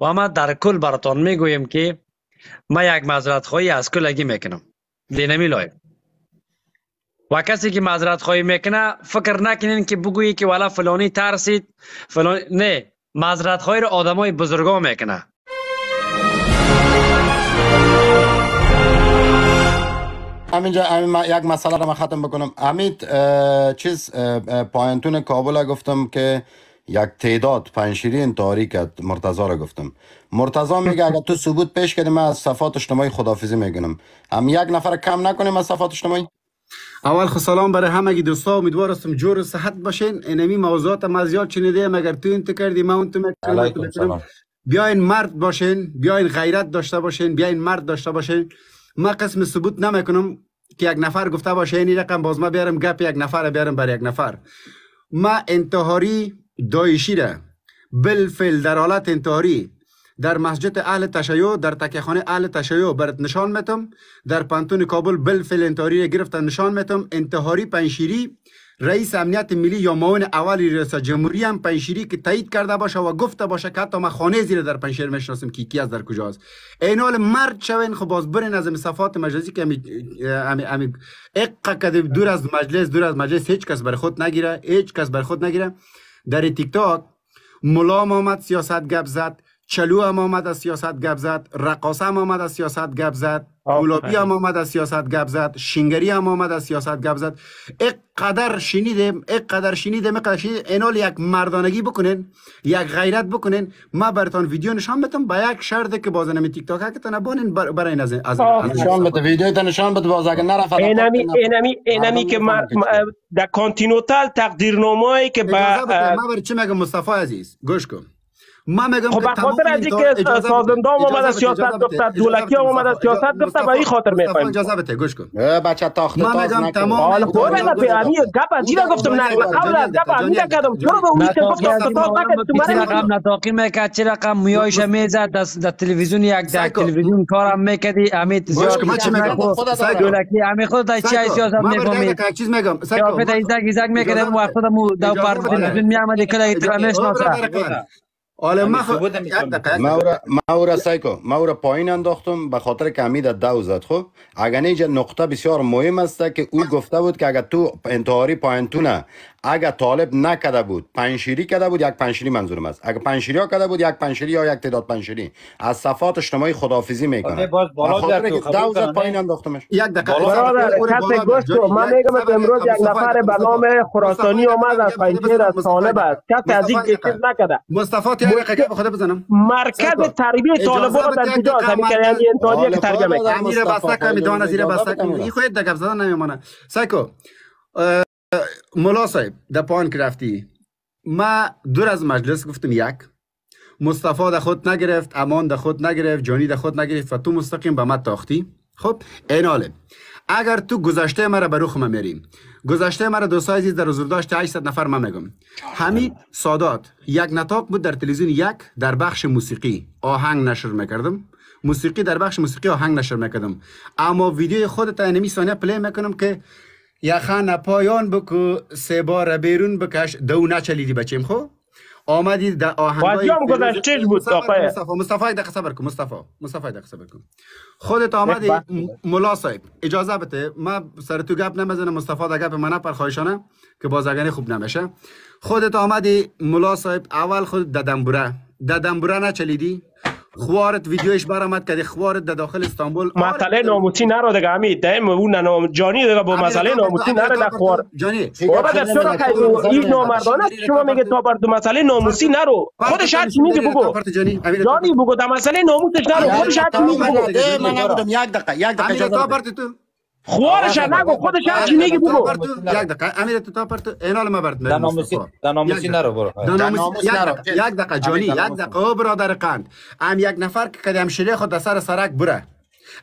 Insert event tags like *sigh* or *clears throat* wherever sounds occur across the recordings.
و اما در کل براتان میگویم که ما یک معذرت خواهی از کلگی میکنم دینمی لایق و کسی که معذرت خواهی میکنه فکر نکنین که بگویی که والا فلانی ترسید فلان نه معذرت خواهی رو آدمای بزرگا میکنه همینجا همین یک مسئله رو من ختم بکنم امید چیز پایانتون کابل گفتم که یک تعداد پنشیرین تاریک کرد مرتضی را گفتم مرتضی میگه اگر تو ثبوت پیش کردی من از صفات اجتماعی خدافیزی میگنم هم یک نفر کم نکنیم از صفات اجتماعی اول خو سلام برای گی دوستا امیدوار هستم جور صحت باشین اینمی موضوعات ما زیاد چنیده اگر تو انت کردی ما اون تو بیاین مرد باشین بیاین غیرت داشته باشین بیاین مرد داشته باشین ما قسم ثبوت نمیکنم که یک نفر گفته باشه این رقم باز ما بیارم گپ یک نفر بیارم برای یک نفر ما انتحاری دایشیره بلفل در حالت انتحاری در مسجد اهل تشیع در تکیخانه اهل تشیع برات نشان میتم در پانتون کابل بلفل انتحاری گرفتن نشان میتم انتحاری پنشیری رئیس امنیت ملی یا معاون اول ریاست جمهوری هم پنشیری که تایید کرده باشه و گفته باشه که حتی ما خانه زیر در پنشیر میشناسیم کی کی از در کجاست این حال مرد شوین خب باز برین از مسافات مجلسی که امی امی, امی دور از مجلس دور از مجلس هیچ کس بر خود نگیره هیچ کس بر خود نگیره در تیک تاک ملام آمد سیاست گپ زد چلو هم آمد از سیاست گب زد رقاصه هم آمد از سیاست گب زد گلابی هم آمد از سیاست گب زد شینگری هم آمد از سیاست گب زد اقدر شنیدم اقدر قدر اقدر شنیدیم اینال یک مردانگی بکنین یک غیرت بکنین ما براتون ویدیو نشان بدم با یک شرط که بازنم تیک تاک که نبانین برای از از نشان بده ویدیو تا نشان بده باز اگه نرفت اینمی اینمی اینمی که ما در کانتینوتال تقدیرنامه‌ای که با ما برای چی مگه مصطفی عزیز گوش کن من میگم خب به خاطر از اینکه سازندام از سیاست گفته دولکی از سیاست گفته به این خاطر میخوایم اجازه بده گوش کن بچه تاخت من میگم تمام حالا خود نه به امی گپ از اینا گفتم نه قبل از گپ امی نکردم چرا به اونش که گفتم سیاست تو من رقم نتاقی میکرد چه رقم میایش میزد از تلویزیون یک در تلویزیون کارم میکردی امیت کن من چی میگم دولکی امی خود از چی سیاست میفهمی من چیز میگم سایکو کافه ایزاگ ایزاگ میکردم وقتا دو پارت تلویزیون میامد کلا اعتراض نشه آره، من ما مورا مورا سایکو مورا پایین انداختم به خاطر که امید دو زد خو خب، اگر اینجا نقطه بسیار مهم است که او گفته بود که اگر تو انتحاری پایین اگر طالب نکده بود پنشیری کده بود یک پنشیری منظورم است اگر پنشیری ها کده بود یک پنشیری یا یک تعداد پنشیری از صفات اجتماعی خدافیزی میکنه باز بالا دوزت پایین انداختمش یک دقیقه برادر من میگم امروز یک نفر به نام خراسانی اومد از پنجیر از طالب است کسی از این چیز نکده مصطفی یک دقیقه به خود بزنم مرکز تربیت طالبان در کجا است همین که انتحاری که ترجمه امیر بسکه میدان زیر بسک این خود دقیقه زدن نمیمونه سایکو مولا صاحب در پان ما دور از مجلس گفتم یک مصطفی ده خود نگرفت امان ده خود نگرفت جانی ده خود نگرفت و تو مستقیم به ما تاختی خب ایناله اگر تو گذشته مرا به روخ ما میریم گذشته مرا دو سایزی در حضور داشت 800 نفر ما میگم همین سادات یک نتاق بود در تلویزیون یک در بخش موسیقی آهنگ نشر میکردم موسیقی در بخش موسیقی آهنگ نشر میکردم اما ویدیو خودت انمی ثانیه پلی میکنم که خانه پایان بکو سه بار بیرون بکش دو نچلیدی بچیم خو آمدید در آهنگای یام چیز بود مصطفی مصطفی کن مصطفی مصطفی کن خودت آمدی ملا صاحب اجازه بده ما سر تو گپ نمیزنم مصطفی دا گپ منه پر خواهشانه که بازرگانی خوب نمیشه خودت آمدی ملا صاحب اول خود ددنبوره ددنبوره نچلیدی خوارت ویدیویش برآمد کرد خوارت در دا داخل استانبول مسئله ناموسی نرو دیگه امی دیم اون نام جانی دیگه با مسئله ناموسی نرو نه خوار جانی بابا در چرا که این است شما میگه تا بر دو مسئله ناموسی نرو خود هر چی میگه بگو جانی بگو در مسئله ناموسش نرو خود هر چی میگه بگو من نبودم یک دقیقه یک دقیقه تا تو خوارش نگو خودش هر چی میگی بگو یک دقیقه امیر تو تا پر تو اینال ما برد دناموسی دناموسی نرو برو دناموسی نرو یک دقیقه جانی یک دقیقه برادر قند ام یک نفر که کدیم شلی خود سر سرک بره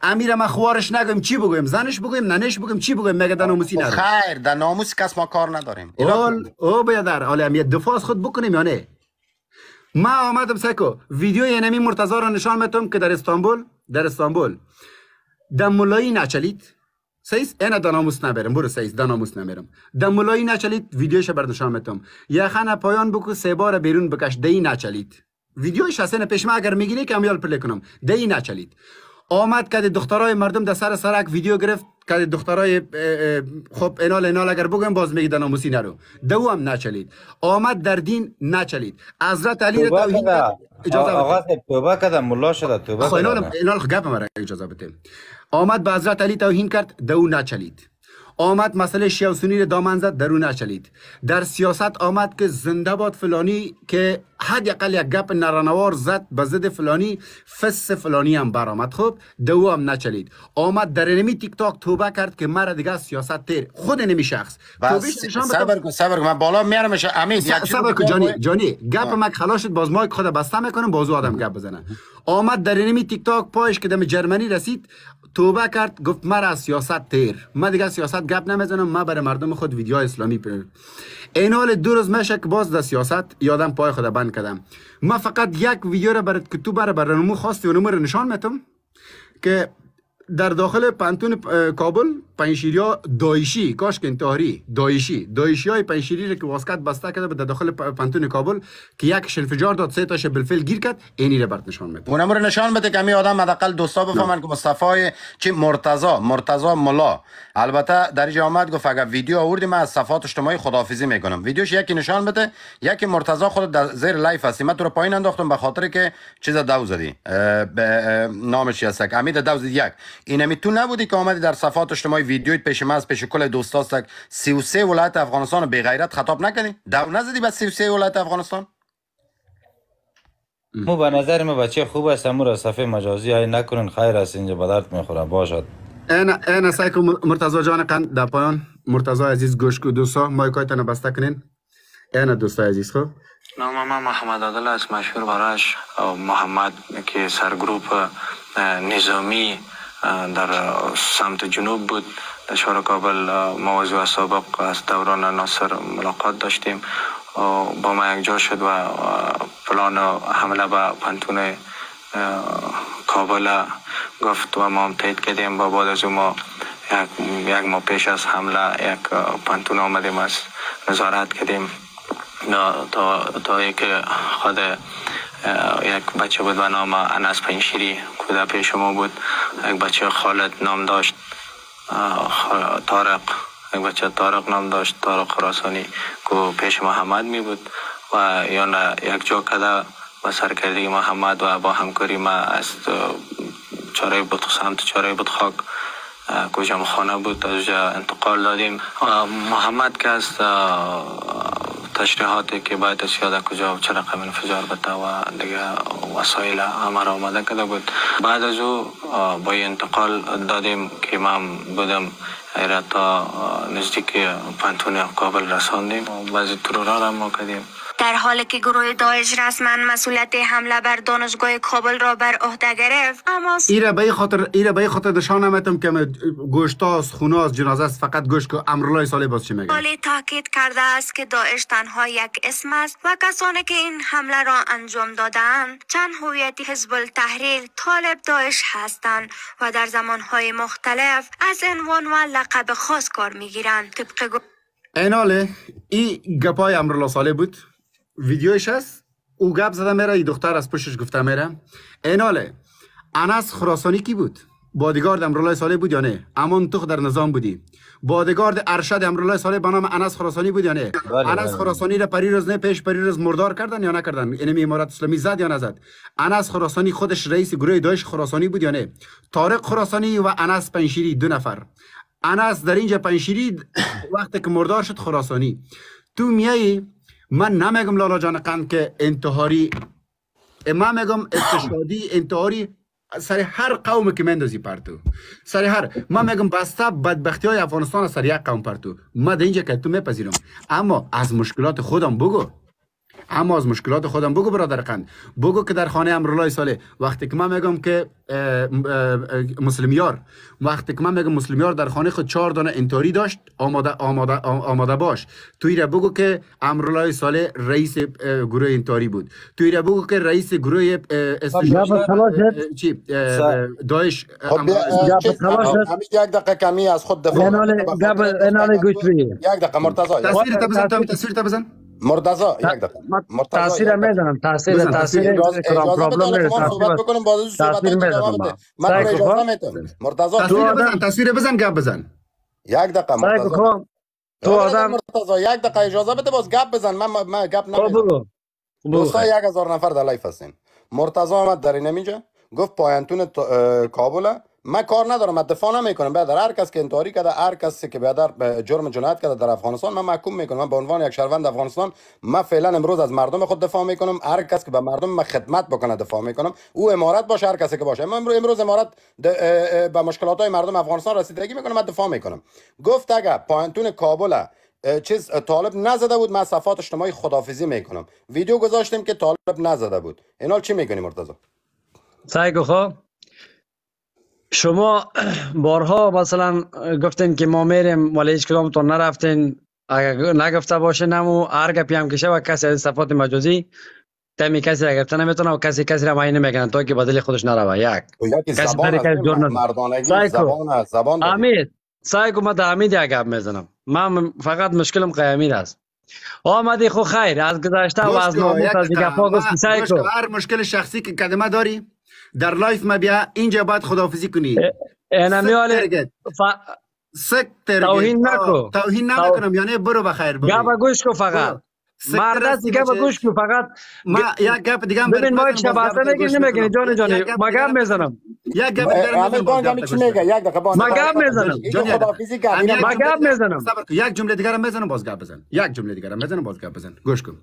امیر ما خوارش نگویم چی بگویم زنش بگویم ننش بگویم چی بگویم مگه در ناموسی خیر در ناموس کس ما کار نداریم اول او بیادر حالا هم دفاع خود بکنیم یا نه ما آمدم سکو ویدیو ینمی مرتضی رو نشان میتم که در استانبول در استانبول دم ملایی نچلید سیس اینا داناموس نبرم برو سیس داناموس نبرم ملایی نچلید ویدیوش بر تم یا یخن پایان بکو سه بار بیرون بکش دی نچلید ویدیوش حسن پشما اگر میگیری که امیال پلی کنم دی نچلید آمد که دخترای مردم در سر سرک ویدیو گرفت که دخترای خب انال انال اگر بگم باز میگی داناموسی نرو دو هم نچلید آمد در دین نچلید حضرت علی را توحید اجازه توبه ملا شده توبه خب اینال مرا اجازه بده آمد به حضرت علی توهین کرد در او نچلید آمد مسئله شیعه و دامن زد در او نچلید در سیاست آمد که زنده باد فلانی که حد یقل یک گپ نرانوار زد به ضد فلانی فس فلانی هم برآمد خب دو هم نچلید آمد در نمی تیک تاک توبه کرد که مرا دیگه سیاست تیر خود نمی شخص صبر کن صبر کن من بالا میرم امید کن جانی جانی گپ مک خلاصت باز ما خود بسته میکنم بازو آدم گپ بزنه آمد در نمی تیک پایش که دم جرمنی رسید توبه کرد گفت مرا از سیاست تیر ما دیگه سیاست گپ نمیزنم ما برای مردم خود ویدیو اسلامی پر این حال دو روز میشه که باز در سیاست یادم پای خود بند کردم ما فقط یک ویدیو را برات که تو برای برنامه خواستی و رو نشان میتم که در داخل پنتون کابل ها دایشی کاش انتحاری دایشی دایشی های پنشیری که واسکت بسته کرده به داخل پنتون کابل که یک شلفجار داد سه تاشه بلفل گیر کرد اینی را برد نشان میده اونم رو نشان بده که می آدم حداقل دوستا بفهمن که مصطفی چی مرتزا مرتزا ملا البته در اینجا آمد گفت اگر ویدیو آوردی من از صفات اجتماعی خدافیزی میکنم ویدیوش یکی نشان بده یکی مرتضا خود در زیر لایف هستی من تو رو پایین انداختم به خاطر که چیز دو زدی نامش هستک امید دو زدی یک اینمی تو نبودی که آمدی در صفات اجتماعی ویدیویت پیش من از پیش کل دوستاستک 33 ولایت افغانستان به غیرت خطاب نکنی دو نزدی به 33 ولایت افغانستان مو به نظر من بچه خوب است را صفحه مجازی های نکنین خیر است اینجا به درد میخوره باشد این این سایکو مرتضی جان قند در پایان مرتضی عزیز گوش کو دوستا مایکایتان بسته کنین این دوستا عزیز خو نام من محمد عادل است مشهور براش محمد که سرگروپ نظامی در سمت جنوب بود در شهر کابل موضوع سابق از دوران ناصر ملاقات داشتیم با ما یک جا شد و پلان حمله به پنتون کابل گفت و ما هم تایید کردیم با بعد از ما یک, یک ما پیش از حمله یک پانتون آمدیم از نظارت کردیم تا, تا یک خود یک بچه بود و نام انس پنشیری کودا پیش ما بود یک بچه خالد نام داشت تارق یک بچه تارق نام داشت تارق خراسانی که پیش محمد می بود و یعنی یک جا کده با سرکردگی محمد و با همکاری ما از چاره بود سمت چاره بود خاک کجا خانه بود از انتقال دادیم محمد که از تشریحاتی که باید یاد کجا و چه رقم انفجار بتا و دیگه وسایل همه را آمده کده بود بعد از او با انتقال دادیم که من بودم تا نزدیک پانتون کابل رساندیم و بعضی ترورا را ما کردیم در حالی که گروه داعش رسما مسئولیت حمله بر دانشگاه کابل را بر عهده گرفت اما ایره به خاطر ایره به خاطر دشان که گوشت از خونه است فقط گوش که امرالله صالح باز چی میگه ولی تاکید کرده است که داعش تنها یک اسم است و کسانی که این حمله را انجام دادن چند هویت حزب التحریر طالب داعش هستند و در زمانهای مختلف از عنوان و لقب خاص کار میگیرند طبق گو... ایناله ای گپای امرالله صالح بود ویدیویش هست او گپ زده میره ای دختر از پشتش گفته میره ایناله انس خراسانی کی بود بادیگارد امرالله صالح بود یا نه امان تو در نظام بودی بادیگارد ارشد امرالله صالح به نام انس خراسانی بود یا نه بله، بله، انس بله. خراسانی را پریروز نه پیش روز مردار کردن یا نکردن اینمی یعنی امارت اسلامی زد یا نزد انس خراسانی خودش رئیس گروه داعش خراسانی بود یا نه طارق خراسانی و انس پنشیری دو نفر انس در اینجا پنشیری *coughs* وقتی که مردار شد خراسانی تو میایی من نمیگم لالا جان قند که انتحاری اما میگم اقتصادی انتحاری سر هر قوم که مندازی پرتو سر هر من میگم بسته بدبختی های افغانستان سر یک قوم پرتو ما در اینجا که تو میپذیرم اما از مشکلات خودم بگو اما از مشکلات خودم بگو برادر قند بگو که در خانه امرالله صالح وقتی که من میگم که مسلمیار وقتی که من میگم مسلمیار در خانه خود چهار دانه انتاری داشت آماده آماده آماده باش توی را بگو که امرالله صالح رئیس گروه انتاری بود توی را بگو که رئیس گروه چی داعش خب، خب، یک دقیقه کمی از خود دفاع خب، یک دقیقه مرتضی تصویر بزن مرتضا یک دقیقه تاثیر میزنم تاثیر تاثیر پرابلم نیست صحبت بکنم باز صحبت میزنم من اجازه میتونم مرتضا تو آدم تاثیر بزن گپ بزن یک دقیقه مرتضا تو آدم مرتضا یک دقیقه اجازه بده باز گپ بزن من من گپ خب نمیزنم دوستا یک هزار نفر در لایف هستین مرتضا آمد در اینجا گفت پایانتون کابل من کار ندارم دفاع نمیکنم بعد هر کس که انتحاری کرده هر کسی که بعد جرم جنایت کرده در افغانستان من محکوم میکنم من به عنوان یک شهروند افغانستان من فعلا امروز از مردم خود دفاع میکنم هر کس که به مردم من خدمت بکنه دفاع میکنم او امارت باشه هر کسی که باشه من امروز امارت به مشکلات های مردم افغانستان رسیدگی میکنم من دفاع میکنم گفت اگر پایتون کابل چیز طالب نزده بود من صفات اجتماعی خدافیزی میکنم ویدیو گذاشتیم که طالب نزده بود اینال چی میکنی مرتضی سعی خو خب. شما *clears throat* بارها مثلا گفتین که ما میریم ولی هیچ تو نرفتین اگر نگفته باشه نمو هر گپی هم کشه و کسی از صفات مجازی تمی کسی را گرفته نمیتونه و کسی کسی را معین نمیکنن تا که بدل خودش نروه یک کسی زبان کسی جور نزد زبان امید سعی ما در امید یک گپ میزنم من فقط مشکلم قیامید است آمدی خو خب خیر از گذشته و از ناموس از دیگه هر مشکل شخصی که کدمه داری در لایف ما بیا اینجا باید خدافزی کنی اینا آلی سک ترگت توهین نکو توهین نکنم یعنی برو بخیر برو گابا گوش کو فقط مرد از دیگه با گوش کو فقط ما یک گپ دیگه ببین ما شباسه نگی نمیگه جان جان ما گپ میزنم یک گپ دیگه من گام چی میگه یا دفعه ما گپ میزنم جان خدا فیزیک ما گپ میزنم صبر یک جمله دیگه را میزنم باز گپ بزن یک جمله دیگه را میزنم باز گپ بزن گوش کن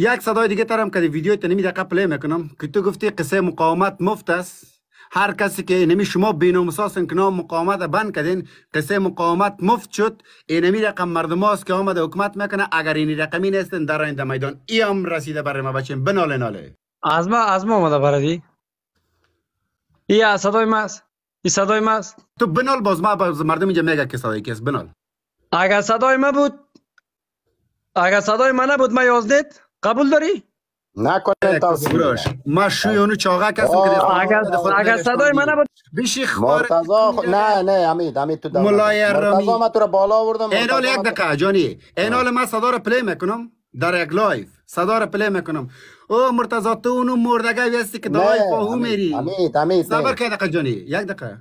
یک صدای دیگه ترم که ویدیو تا نمی دقیقه پلی میکنم که تو گفتی قصه مقاومت مفت است هر کسی که اینمی شما بیناموس هستن که نام مقاومت بند کردین قصه مقاومت مفت شد اینمی رقم مردم هاست که آمده حکومت میکنه اگر این رقمی نیستن در این میدان ای هم رسیده برای ما بچین بناله ناله از ما از ما آمده بردی ای صدای ماست ای صدای ماست تو بنال باز ما باز مردم اینجا میگه که صدای کس بنال اگر صدای ما بود اگر صدای ما نبود ما یازدید قبول داری نکنه تاثیرش ما شویونو چاقه کسی اگر اگر صدای منه بود بیشی خوار مرتضا خو... خب، نه نه امید امید تو ملایر مرتضا ما تو رو بالا آوردم اینال یک دقیقه جانی اینال ما صدا رو پلی میکنم در یک لایف صدا رو پلی میکنم او مرتضا تو اونو مردگه ویستی که دای پاهو میری امید امید صبر کن دقیقه جانی یک دقیقه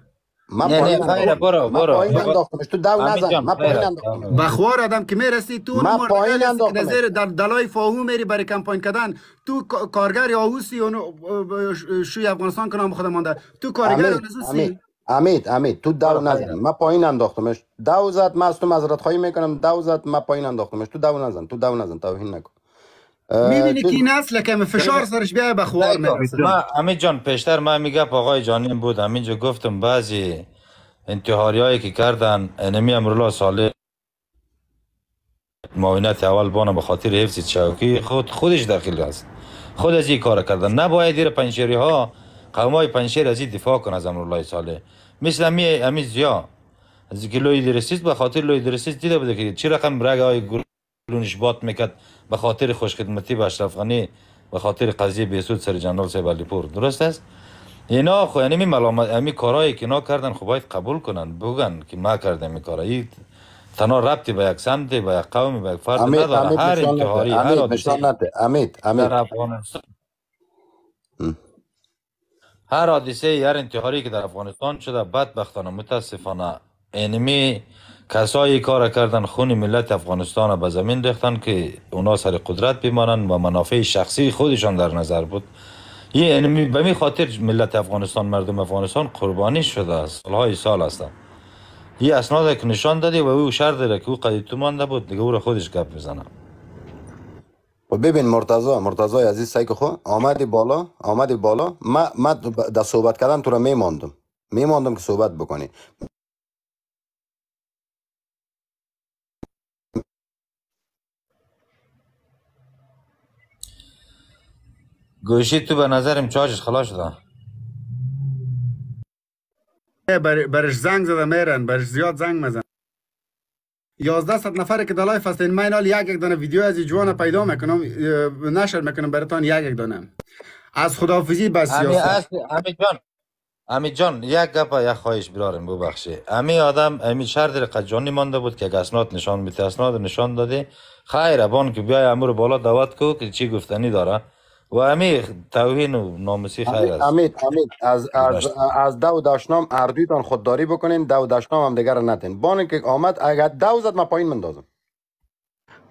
من نه نه خیره برو برو من پایین انداختمش تو دو نزن من پایین انداختم بخوار آدم که میرسی تو من پایین انداختم نظر در دلای فاهو میری برای کمپاین کردن تو کارگر یاوسی اون شوی افغانستان کنم خودم مانده تو کارگر یاوسی امید امید تو دو نزن من پایین انداختمش دو زد من از تو مذارت خواهی میکنم دو زد من پایین انداختمش تو دو نزن تو دو نزن توهین نکن میبینی که نسل که فشار سرش به بخوار ما امید جان پیشتر من میگه آقای جانیم بود همینجا گفتم بعضی انتحاری هایی که کردن انمی امرولا ساله معاونت اول بانه به خاطر حفظ چوکی خود خودش داخل است خود از این کار کردن نباید دیر پنشری ها قوم های از این دفاع کن از امرولا ساله مثل امی امی زیا از اینکه لوی به خاطر لوی درسیست دیده بوده که چی رقم رگ های گروه لونش بات میکرد به خاطر خوشخدمتی به اشرف غنی به خاطر قضیه بیسود سر جنرال سیب پور درست است اینا خو یعنی می ملامت امی یعنی کارایی که اینا کردن خب باید قبول کنن بگن که ما کردیم این کارایی تنها ربطی به یک سمت به یک قوم به یک فرد نداره هر انتحاری هر امید امید هر حادثه هر انتحاری که در افغانستان شده بدبختانه متاسفانه انمی یعنی کسایی کار کردن خون ملت افغانستان به زمین ریختن که اونا سر قدرت بمانند و منافع شخصی خودشان در نظر بود یعنی به می خاطر ملت افغانستان مردم افغانستان قربانی شده است سالهای سال هستند یه اسناد که نشان دادی و او شر داره که او تو مانده بود دیگه او را خودش گپ بزنم و خب ببین مرتضا مرتضا عزیز سایک خو آمدی بالا آمدی بالا ما ما در صحبت کردن تو را میماندم میماندم که صحبت بکنی گوشی تو به نظرم چارجش خلاص شده برش زنگ زده میرن برش زیاد زنگ مزن یازده صد نفر که دلای فستین من حال یک یک دانه ویدیو از جوان پیدا میکنم نشر میکنم براتان یک یک دانه از خداحافظی بس سیاست امید جان امید جان یک گپا یک خواهش برارم ببخشی امی آدم امی شرط قد جانی مانده بود که اگه نشان میتی اسناد نشان دادی خیر بان که بیای امور بالا دعوت کو که چی گفتنی داره و امیر توهین و ناموسی خیر است امید از از, از دو داشنام اردویتان خودداری بکنین دو داشنام هم دیگر نتین بانه که آمد اگر دو زد ما پایین مندازم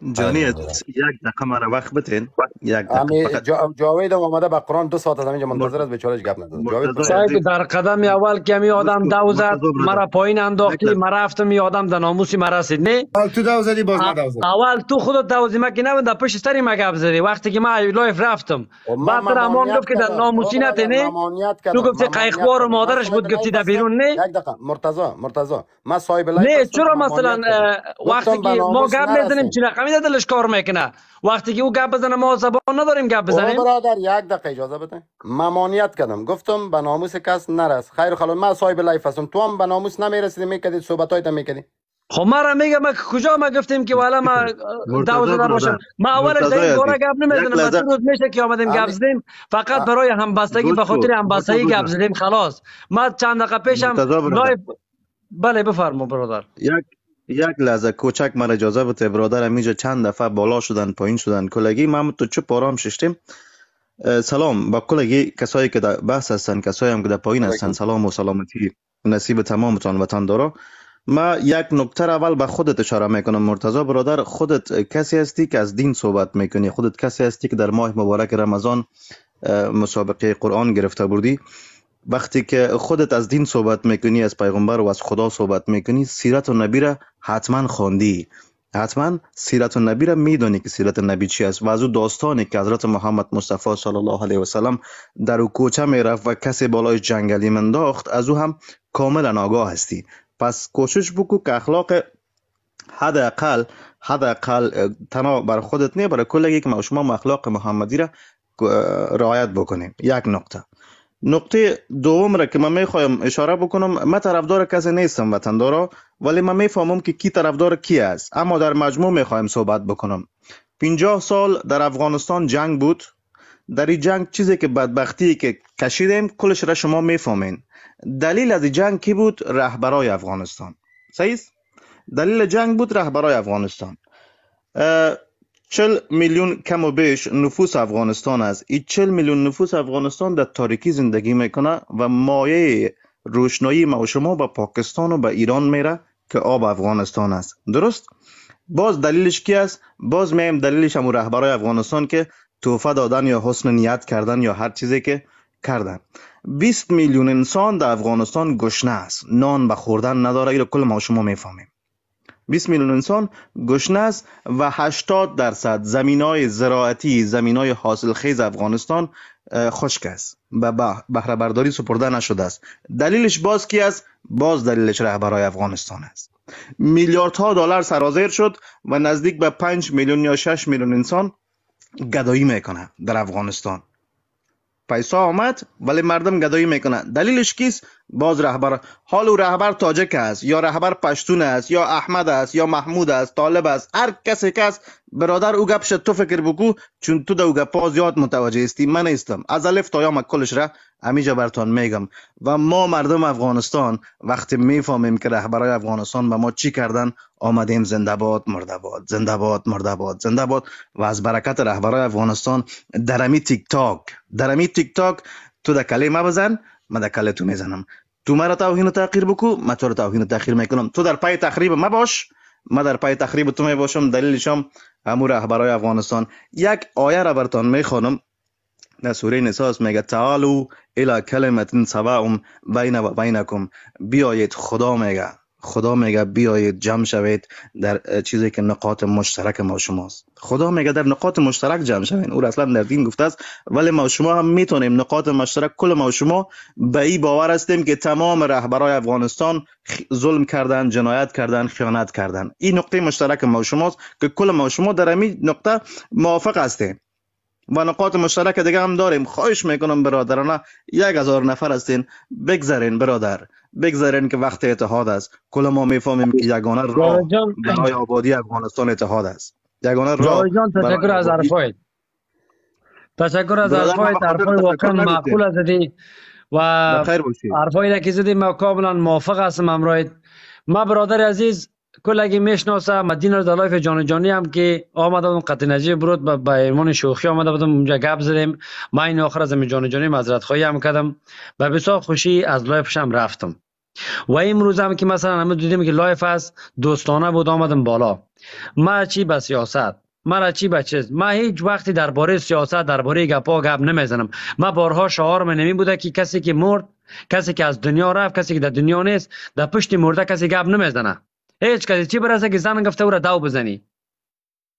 آره، جانی آره. یک دقیقه مرا وقت بتین یک دقیقه جاوید هم آمده به قرآن دو ساعت از همینجا منتظر است چالش گپ نداد جاوید شاید در قدم اول که می آدم دو زد مرا پایین انداختی مرا رفتم می آدم در ناموسی مرا رسید نه تو دو زدی باز من اول تو خود دو زدی که نبند پشت سری ما گپ وقتی که ما لایف رفتم خب، بعد ترامون گفت که در ناموسی نته نه تو گفتی قیقبار و مادرش بود گفتی در بیرون نه یک دقیقه مرتضی مرتضی ما صاحب لایف نه چرا مثلا وقتی که ما گپ میزنیم چه فهمیده دلش کار میکنه وقتی که او گپ بزنه ما زبان نداریم گپ بزنیم برادر یک دقیقه اجازه بده ممانیت کردم گفتم به ناموس کس نرس خیر خلا من صاحب لایف هستم تو هم به ناموس نمیرسیدی صحبت هایت میکردی خب را میگم ما کجا ما گفتیم که والا ما دعوت دار باشم ما اول این گوره گپ نمیزنیم ما روز میشه که آمدیم گپ زدیم فقط برای همبستگی به خاطر همبستگی گپ زدیم خلاص ما چند دقیقه پیشم لایف بله بفرمو برادر یک یک لحظه کوچک مرا اجازه بده برادرم اینجا چند دفعه بالا شدن پایین شدن کلگی ما تو چه پارام ششتیم سلام با کلگی کسایی که در بحث هستن کسایی هم که در پایین هستن سلام و سلامتی نصیب تمامتان وطن دارا ما یک نکتر اول به خودت اشاره میکنم مرتضی برادر خودت کسی هستی که از دین صحبت میکنی خودت کسی هستی که در ماه مبارک رمضان مسابقه قرآن گرفته بودی وقتی که خودت از دین صحبت میکنی از پیغمبر و از خدا صحبت میکنی سیرت و نبی را حتما خواندی حتما سیرت نبی را میدونی که سیرت نبی چی است و از او داستانی که حضرت محمد مصطفی صلی الله علیه و سلم در او کوچه میرفت و کسی بالای جنگلی منداخت از او هم کاملا آگاه هستی پس کوشش بکو که اخلاق حداقل حداقل تنها بر خودت نه برای کل یک ما شما اخلاق محمدی را رعایت بکنیم یک نقطه نقطه دوم را که من میخوایم اشاره بکنم من طرفدار کسی نیستم وطندارا ولی من میفهمم که کی طرفدار کی است اما در مجموع میخوایم صحبت بکنم 50 سال در افغانستان جنگ بود در این جنگ چیزی که بدبختی که کشیدیم کلش را شما میفهمین دلیل از جنگ کی بود رهبرای افغانستان صحیح دلیل جنگ بود رهبرای افغانستان چل میلیون کم و بیش نفوس افغانستان است این چل میلیون نفوس افغانستان در تاریکی زندگی میکنه و مایه روشنایی ما و شما به پاکستان و به ایران میره که آب افغانستان است درست باز دلیلش کی است باز میایم دلیلش هم رهبرای افغانستان که توفه دادن یا حسن نیت کردن یا هر چیزی که کردن 20 میلیون انسان در افغانستان گشنه است نان به خوردن نداره رو کل ما شما میفهمیم 20 میلیون انسان گشنه است و 80 درصد زمین های زراعتی زمین های حاصل خیز افغانستان خشک است و بهره برداری سپرده نشده است دلیلش باز کی است باز دلیلش رهبرای افغانستان است میلیاردها دلار سرازیر شد و نزدیک به 5 میلیون یا 6 میلیون انسان گدایی میکنه در افغانستان پیسا آمد ولی مردم گدایی میکنن. دلیلش کیست باز رهبر حال او رهبر تاجک است یا رهبر پشتون است یا احمد است یا محمود است طالب است هر کسی که برادر او گپ تو فکر بکو چون تو دو گپا زیاد متوجه استی من نیستم از الف تا یا مکلش را همیجا برتان میگم و ما مردم افغانستان وقتی میفهمیم که رهبرای افغانستان به ما چی کردن آمدیم زنده باد مرده باد زنده باد مرده باد زنده باد و از برکت رهبرای افغانستان درمی تیک تاک درمی تیک تاک تو ده ما بزن ما ده کله تو میزنم تو مرا توهین و تحقیر بکو من تو رو توهین و تحقیر میکنم تو در پای تخریب ما باش ما در پای تخریب تو می باشم دلیلشم امور رهبرای افغانستان یک آیه را برتان می خونم در سوره نساس میگه تعالو الی کلمت سواء بین و بینکم بیایید خدا میگه خدا میگه بیایید جمع شوید در چیزی که نقاط مشترک ما شماست خدا میگه در نقاط مشترک جمع شوید او اصلا در دین گفته است ولی ما شما هم میتونیم نقاط مشترک کل ما شما به این باور هستیم که تمام رهبرای افغانستان ظلم کردن جنایت کردن خیانت کردن این نقطه مشترک ما شماست که کل ما شما در این نقطه موافق هستیم و نقاط مشترک دیگه هم داریم خواهش میکنم برادرانه یک هزار نفر هستین بگذرین برادر بگذرین که وقت اتحاد است کل ما میفهمیم که یگانه راه برای آبادی افغانستان اتحاد است یگانه جان تشکر از حرفایت تشکر از حرفایت حرفای واقعا معقول دی و حرفایی که زدی ما کاملا موافق هستم امرایت ما برادر عزیز کل اگه میشناسه مدین رو در لایف جان جانی هم که آمده بودم قطع نجیب برود به ایمان شوخی آمده بودم اونجا گب زدیم من این آخر از جان جانی خواهی هم کردم و بسیار خوشی از لایفش هم رفتم و امروز هم که مثلا همه دیدیم که لایف از دوستانه بود آمدم بالا ما چی به سیاست مرا چی بچه ما هیچ وقتی درباره سیاست درباره گپا گپ نمیزنم ما بارها شعار من نمی بوده که کسی که مرد کسی که از دنیا رفت کسی که در دنیا نیست در پشت مرده کسی گپ نمیزنه هیچ کسی چی برسه که زن گفته او را دو بزنی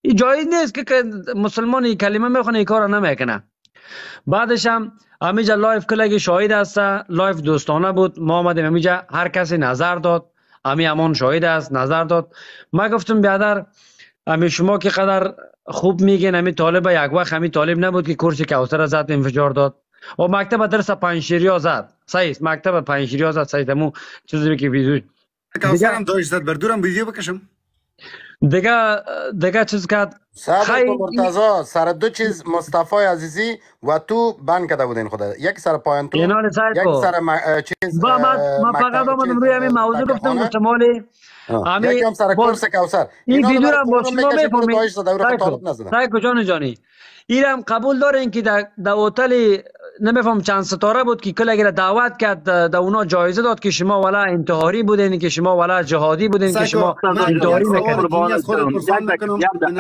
این جایز نیست که مسلمان این کلمه میخونه این کار نمیکنه بعدش هم همیجا لایف کلگی شاهد است لایف دوستانه بود ما آمدیم همیجا هر کسی نظر داد امی امان شاهد است نظر داد ما گفتم بیادر امی شما که قدر خوب میگین امی طالب یک وقت امی طالب نبود که که کوثر زد انفجار داد و مکتب درس ها زد است مکتب ها زد چیزی که ویدیو کوثرم داش زد بر دورم بکشم دیگه دیگه چیز کرد خی... مرتضا سر دو چیز مصطفی عزیزی و تو بند کرده بودین خدا یک سر پایان تو یک سر م... چیز با ما فقط با من روی همین موضوع گفتم به شمالی همین یکم سر کورس کوثر این ویدیو را با شما میفهمید سایکو جان جانی ایرم قبول دارین که در هتل نمیفهم چند ستاره بود که کل اگر دعوت کرد دا اونا جایزه داد که شما ولا انتحاری بودین که شما ولا جهادی بودین که شما انتحاری نکردین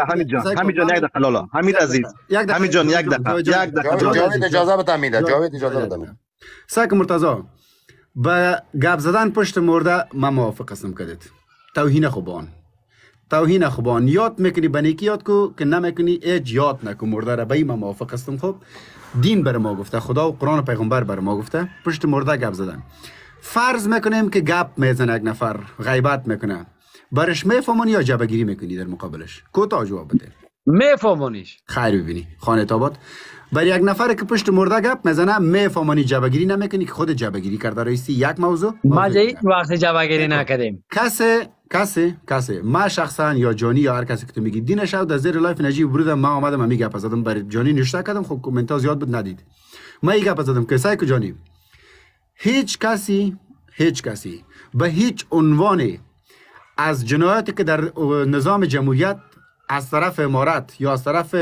حمید جان حمید جان یک دقیقه لالا عزیز حمید جان یک دقیقه یک دقیقه اجازه بده میده جاوید اجازه بده میده سگ مرتضی به گپ زدن پشت مرده من موافق هستم کردید توهین خوبان توهین خوبان یاد میکنی بنیکی یاد کو که نمیکنی اج یاد نکو مرده را به این موافق هستم خب دین بر ما گفته خدا و قرآن و پیغمبر بر ما گفته پشت مرده گپ زدن فرض میکنیم که گپ میزنه یک نفر غیبت میکنه برش میفهمونی یا جبهگیری میکنی در مقابلش کوتاه جواب بده میفهمونیش خیر ببینی خانه تابات برای یک نفر که پشت مرده گپ میزنه میفهمونی جبهگیری نمیکنی که خود جبهگیری کرده رایستی یک موضوع ما هیچ وقت جبهگیری نکردیم کسی کسی کسی ما شخصا یا جانی یا هر کسی که تو میگی دینش او در زیر لایف نجی برودم ما آمدم همی میگه زدم برای جانی نشته کردم خب کامنت زیاد بود ندید ما این گپ زدم که سایکو جانی هیچ کسی هیچ کسی به هیچ عنوان از جنایاتی که در نظام جمهوریت از طرف امارت یا از طرف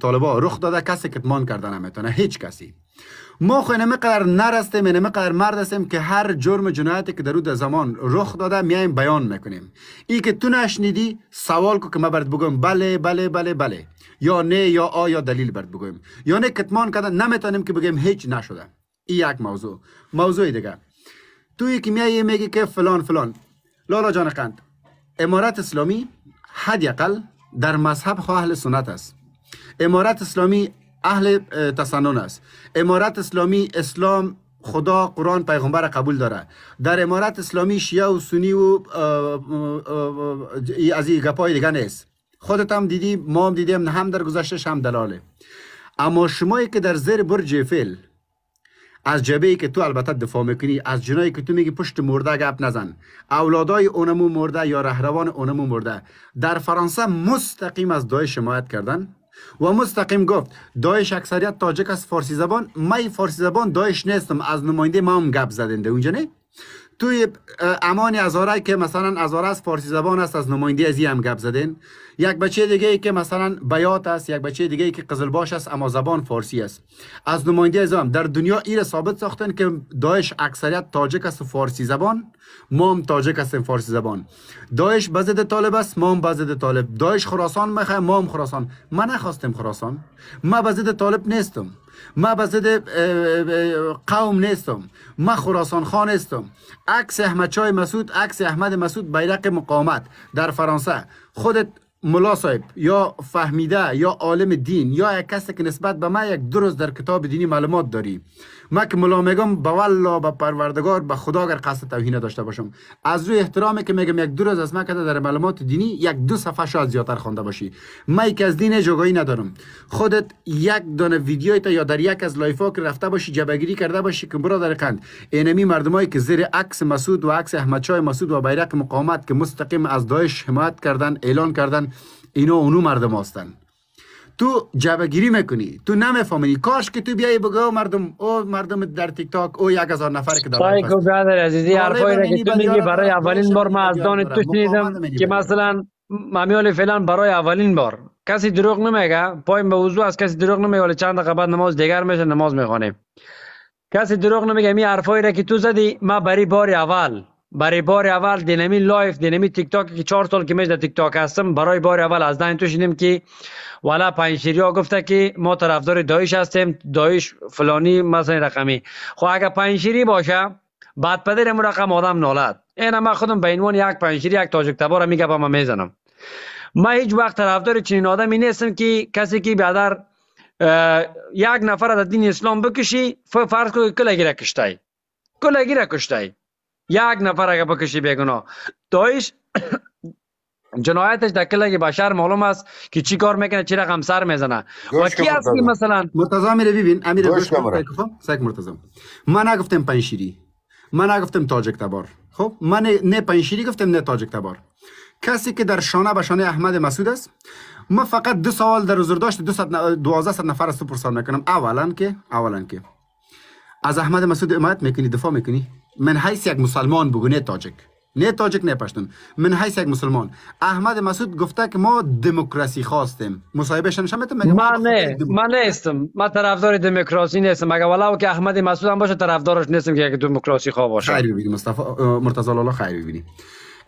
طالبا رخ داده کسی کتمان کرده نمیتونه هیچ کسی ما خو نه مقدر نرستیم نه مقدر مرد هستیم که هر جرم جنایتی که در در زمان رخ داده میایم بیان میکنیم ای که تو نشنیدی سوال کو که ما برد بگم بله بله بله بله یا نه یا آ یا دلیل برد بگویم یا نه کتمان کرده، نمیتونیم که بگیم هیچ نشده این یک موضوع موضوع دیگه توی که میایی، میگی که فلان فلان لالا جان قند امارت اسلامی حداقل در مذهب خواهل سنت است امارت اسلامی اهل تسنن است امارت اسلامی اسلام خدا قرآن پیغمبر قبول داره در امارت اسلامی شیعه و سنی و از این گپای دیگه نیست خودت هم دیدی ما هم دیدیم هم در گذشتش هم دلاله اما شمایی که در زیر برج فیل از جبه ای که تو البته دفاع میکنی از جنایی که تو میگی پشت مرده گپ نزن اولادای اونمو مرده یا رهروان اونمو مرده در فرانسه مستقیم از دای شمایت کردن و مستقیم گفت دایش اکثریت تاجک از فارسی زبان من فارسی زبان دایش نیستم از نماینده ما هم گپ زدنده اونجا نه توی امان ازاره که مثلا ازاره از فارسی زبان است از نماینده ازی هم گپ زدین یک بچه دیگه ای که مثلا بیات است یک بچه دیگه ای که قزلباش است اما زبان فارسی است از نماینده ازام در دنیا ایر ثابت ساختن که داعش اکثریت تاجک است و فارسی زبان ما تاجک هستیم فارسی زبان داعش بزد طالب است ما هم بزد طالب داعش خراسان میخوای ما هم خراسان ما نخواستم خراسان ما بزد طالب نیستم ما بزد قوم نیستم ما خراسان خان نیستم عکس احمد چای مسعود عکس احمد مسعود بیرق مقاومت در فرانسه خودت ملا صاحب یا فهمیده یا عالم دین یا یک کسی که نسبت به ما یک درست در کتاب دینی معلومات داری ما که ملا میگم به والله به پروردگار به خدا اگر قصد توهین داشته باشم از روی احترامی که میگم یک درست از ما که در معلومات دینی یک دو صفحه شاید زیادتر خوانده باشی ما از دین جگایی ندارم خودت یک دانه ویدیوی تا یا در یک از لایفا که رفته باشی جبهگیری کرده باشی که برادر قند اینمی مردمایی که زیر عکس مسعود و عکس احمد شاه مسعود و بیرق مقاومت که مستقیم از داعش حمایت کردن اعلان کردن اینا اونو مردم هستن تو جبه گیری میکنی تو نمیفهمی کاش که تو بیای بگو مردم او مردم در تیک تاک او یک هزار نفر که دارن سایکو برادر عزیزی آره، حرفایی را که تو میگی آره، برای اولین بار من از دان تو شنیدم که مثلا ممیال فعلا برای اولین بار کسی دروغ نمیگه پایم به وضوع از کسی دروغ نمیگه ولی چند دقیقه بعد نماز دیگر میشه نماز میخوانیم کسی دروغ نمیگه می حرفایی را که تو زدی ما بری بار اول برای بار اول دینامی لایف دینامی تیک تاک که چهار سال که میشه تیک تاک هستم برای بار اول از دین تو شدیم که والا پنج ها گفته که ما طرفدار دایش هستیم دایش فلانی مثلا رقمی خب اگر پنج باشه بعد پدر رقم آدم نالد این من خودم به عنوان یک پنج یک تاجک تبار با ما میزنم ما هیچ وقت طرفدار چنین آدمی نیستم که کسی که بیادر یک نفر از دین اسلام بکشی فرض کن کلگی را کشتای کلگی را کشتای یک نفر اگه بکشی بیگناه دایش جنایتش در کلک بشر معلوم است که چی کار میکنه چی رقم سر میزنه و کی هست مثلا مرتضی میره ببین امیر گوش خب؟ سگ مرتضی من نگفتم پنشیری من نگفتم تاجک تبار خب من نه پنشیری گفتم نه تاجک تبار کسی که در شانه به شانه احمد مسعود است ما فقط دو سوال در حضور داشت 1200 نفر است تو پرسان میکنم اولا که اولا که از احمد مسعود حمایت میکنی دفاع میکنی من حیث یک مسلمان بگو نه تاجک نه تاجک نه پشتون من حیث یک مسلمان احمد مسعود گفته که ما دموکراسی خواستیم مصاحبه شن میتونم من نه من نیستم من طرفدار دموکراسی نیستم مگه ولو که احمد مسعود هم باشه طرفدارش نیستم که یک دموکراسی خواه باشه خیر ببینید مصطفی مرتضی الله خیر ببینید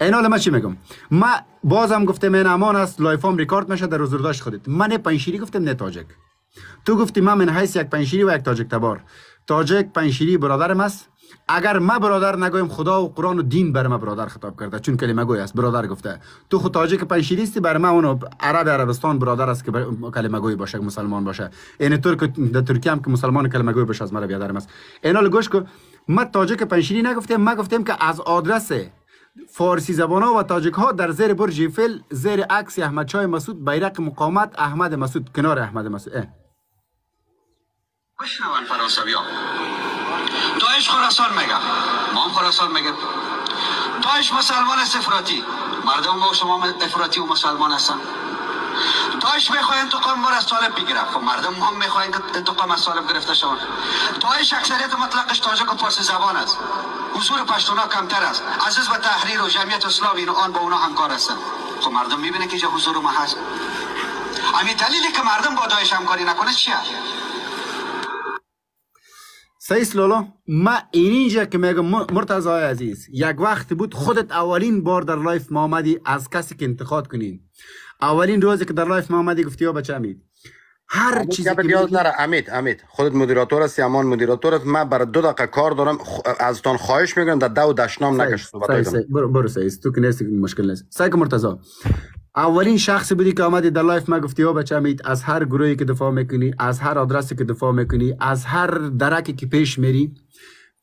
این حال من چی میگم ما بازم گفته من امان است لایفام ریکارد میشه در داشت خودت من پنشیری گفتم نه تاجک تو گفتی من من حیث یک پنشیری و یک تاجک تبار تاجک پنشیری برادرم است اگر ما برادر نگویم خدا و قرآن و دین بر ما برادر خطاب کرده چون کلمه گوی است برادر گفته تو خود تاجیک پنشیریستی بر ما اونو عرب عربستان برادر است که کلمه گوی باشه مسلمان باشه اینطور یعنی که در ترکیه هم که مسلمان کلمه گوی باشه از ما بیادرم است اینا گوش کن ما تاجیک پنشیری نگفتیم ما گفتیم که از آدرس فارسی زبان ها و تاجیک ها در زیر برج فل زیر عکس احمد چای مسعود بیرق مقامت احمد مسعود کنار احمد مسعود بشنون فرانسوی ها داعش خراسان میگه ما هم خراسان میگه داعش مسلمان است افراتی مردم ما شما افراتی و مسلمان هستن داعش میخواه انتقام ما از طالب بگیره خب مردم هم که انتقام از طالب گرفته شون داعش اکثریت مطلقش تاجک و پارسی زبان است حضور پشتونا کمتر است عزیز و تحریر و جمعیت اسلامی این آن با اونا همکار هستن خب مردم میبینه که اینجا حضور ما هست امی دلیلی که مردم با داعش همکاری نکنه چیه سیس لولا ما اینجا که میگم مرتضای عزیز یک وقت بود خودت اولین بار در لایف ما آمدی از کسی که انتخاب کنین اولین روزی که در لایف ما آمدی گفتی یا بچه امید هر چیزی که نیاز نره امید امید خودت مدیراتور هستی امان مدیراتور هست من برای دو دقیقه کار دارم از تان خواهش میگم در دو دشنام نکش برو برو سیس تو که نیستی مشکل نیست سعی مرتضا اولین شخصی بودی که آمدی در لایف ما گفتی او بچه امید از هر گروهی که دفاع میکنی از هر آدرسی که دفاع میکنی از هر درکی که پیش میری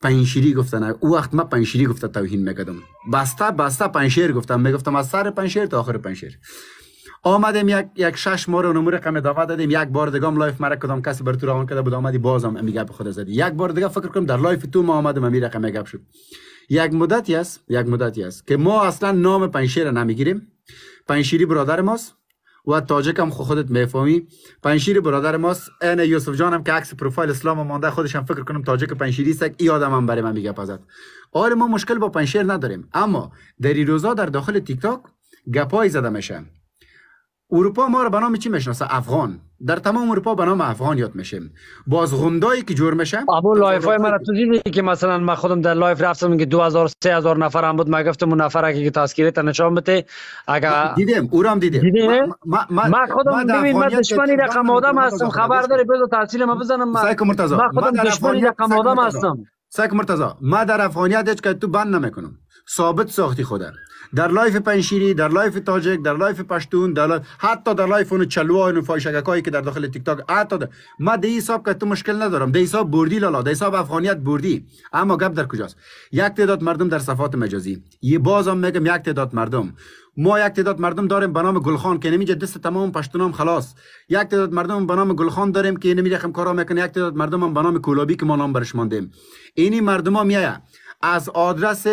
پنشیری گفتن او وقت ما پنشیری گفته توهین میکردم بسته بسته پنشیر گفتم میگفتم از سر پنشیر تا آخر پنشیر آمدیم یک یک شش ما و نمره کم دعوت دادیم یک بار دیگه لایف مرا کدام کسی بر تو روان کرده بود آمدی بازم میگه به خود زدی یک بار دیگه فکر کنم در لایف تو ما آمدم می رقم گپ شد یک مدتی است یک مدتی است که ما اصلا نام پنشیر نمیگیریم پنشیری برادر ماست و تاجک هم خودت میفهمی پنشیری برادر ماست این یوسف جان هم که عکس پروفایل اسلام هم مانده خودش هم فکر کنم تاجک پنشیری است ای آدم هم برای من میگه پزد آره ما مشکل با پنشیر نداریم اما در روزا در داخل تیک تاک گپای زده میشه اروپا ما رو به نام چی میشناسه افغان در تمام اروپا به نام افغان یاد میشیم باز غندایی که جور میشه ابو لایف های من تو دیدی که مثلا ما خودم در لایف رفتم که 2000 3000 نفر هم بود ما گفتم اون نفر که تذکیره تا نشون بده اگر دیدم او هم دیدم ما, ما, ما خودم ببین ما دشمنی رقم آدم هستم خبر داری بزو تحصیل ما بزنم ما خودم دشمنی رقم آدم هستم سایک مرتضی ما در افغانیت هیچ که تو بند نمیکنم ثابت ساختی خودم در لایف پنشیری در لایف تاجک در لایف پشتون در لایف... حتی در لایف اون چلوا اون فایشگکایی که در داخل تیک تاک حتی در... ما دی حساب که تو مشکل ندارم دی حساب بردی لالا دی حساب افغانیت بردی اما گپ در کجاست یک تعداد مردم در صفات مجازی یه بازم میگم یک تعداد مردم ما یک تعداد مردم داریم به نام گلخان که نمیجه دست تمام پشتونام خلاص یک تعداد مردم به نام گلخان داریم که نمیره رقم کارا میکنه یک تعداد مردم به نام کولابی که ما نام برش ماندیم اینی مردما میایه از آدرس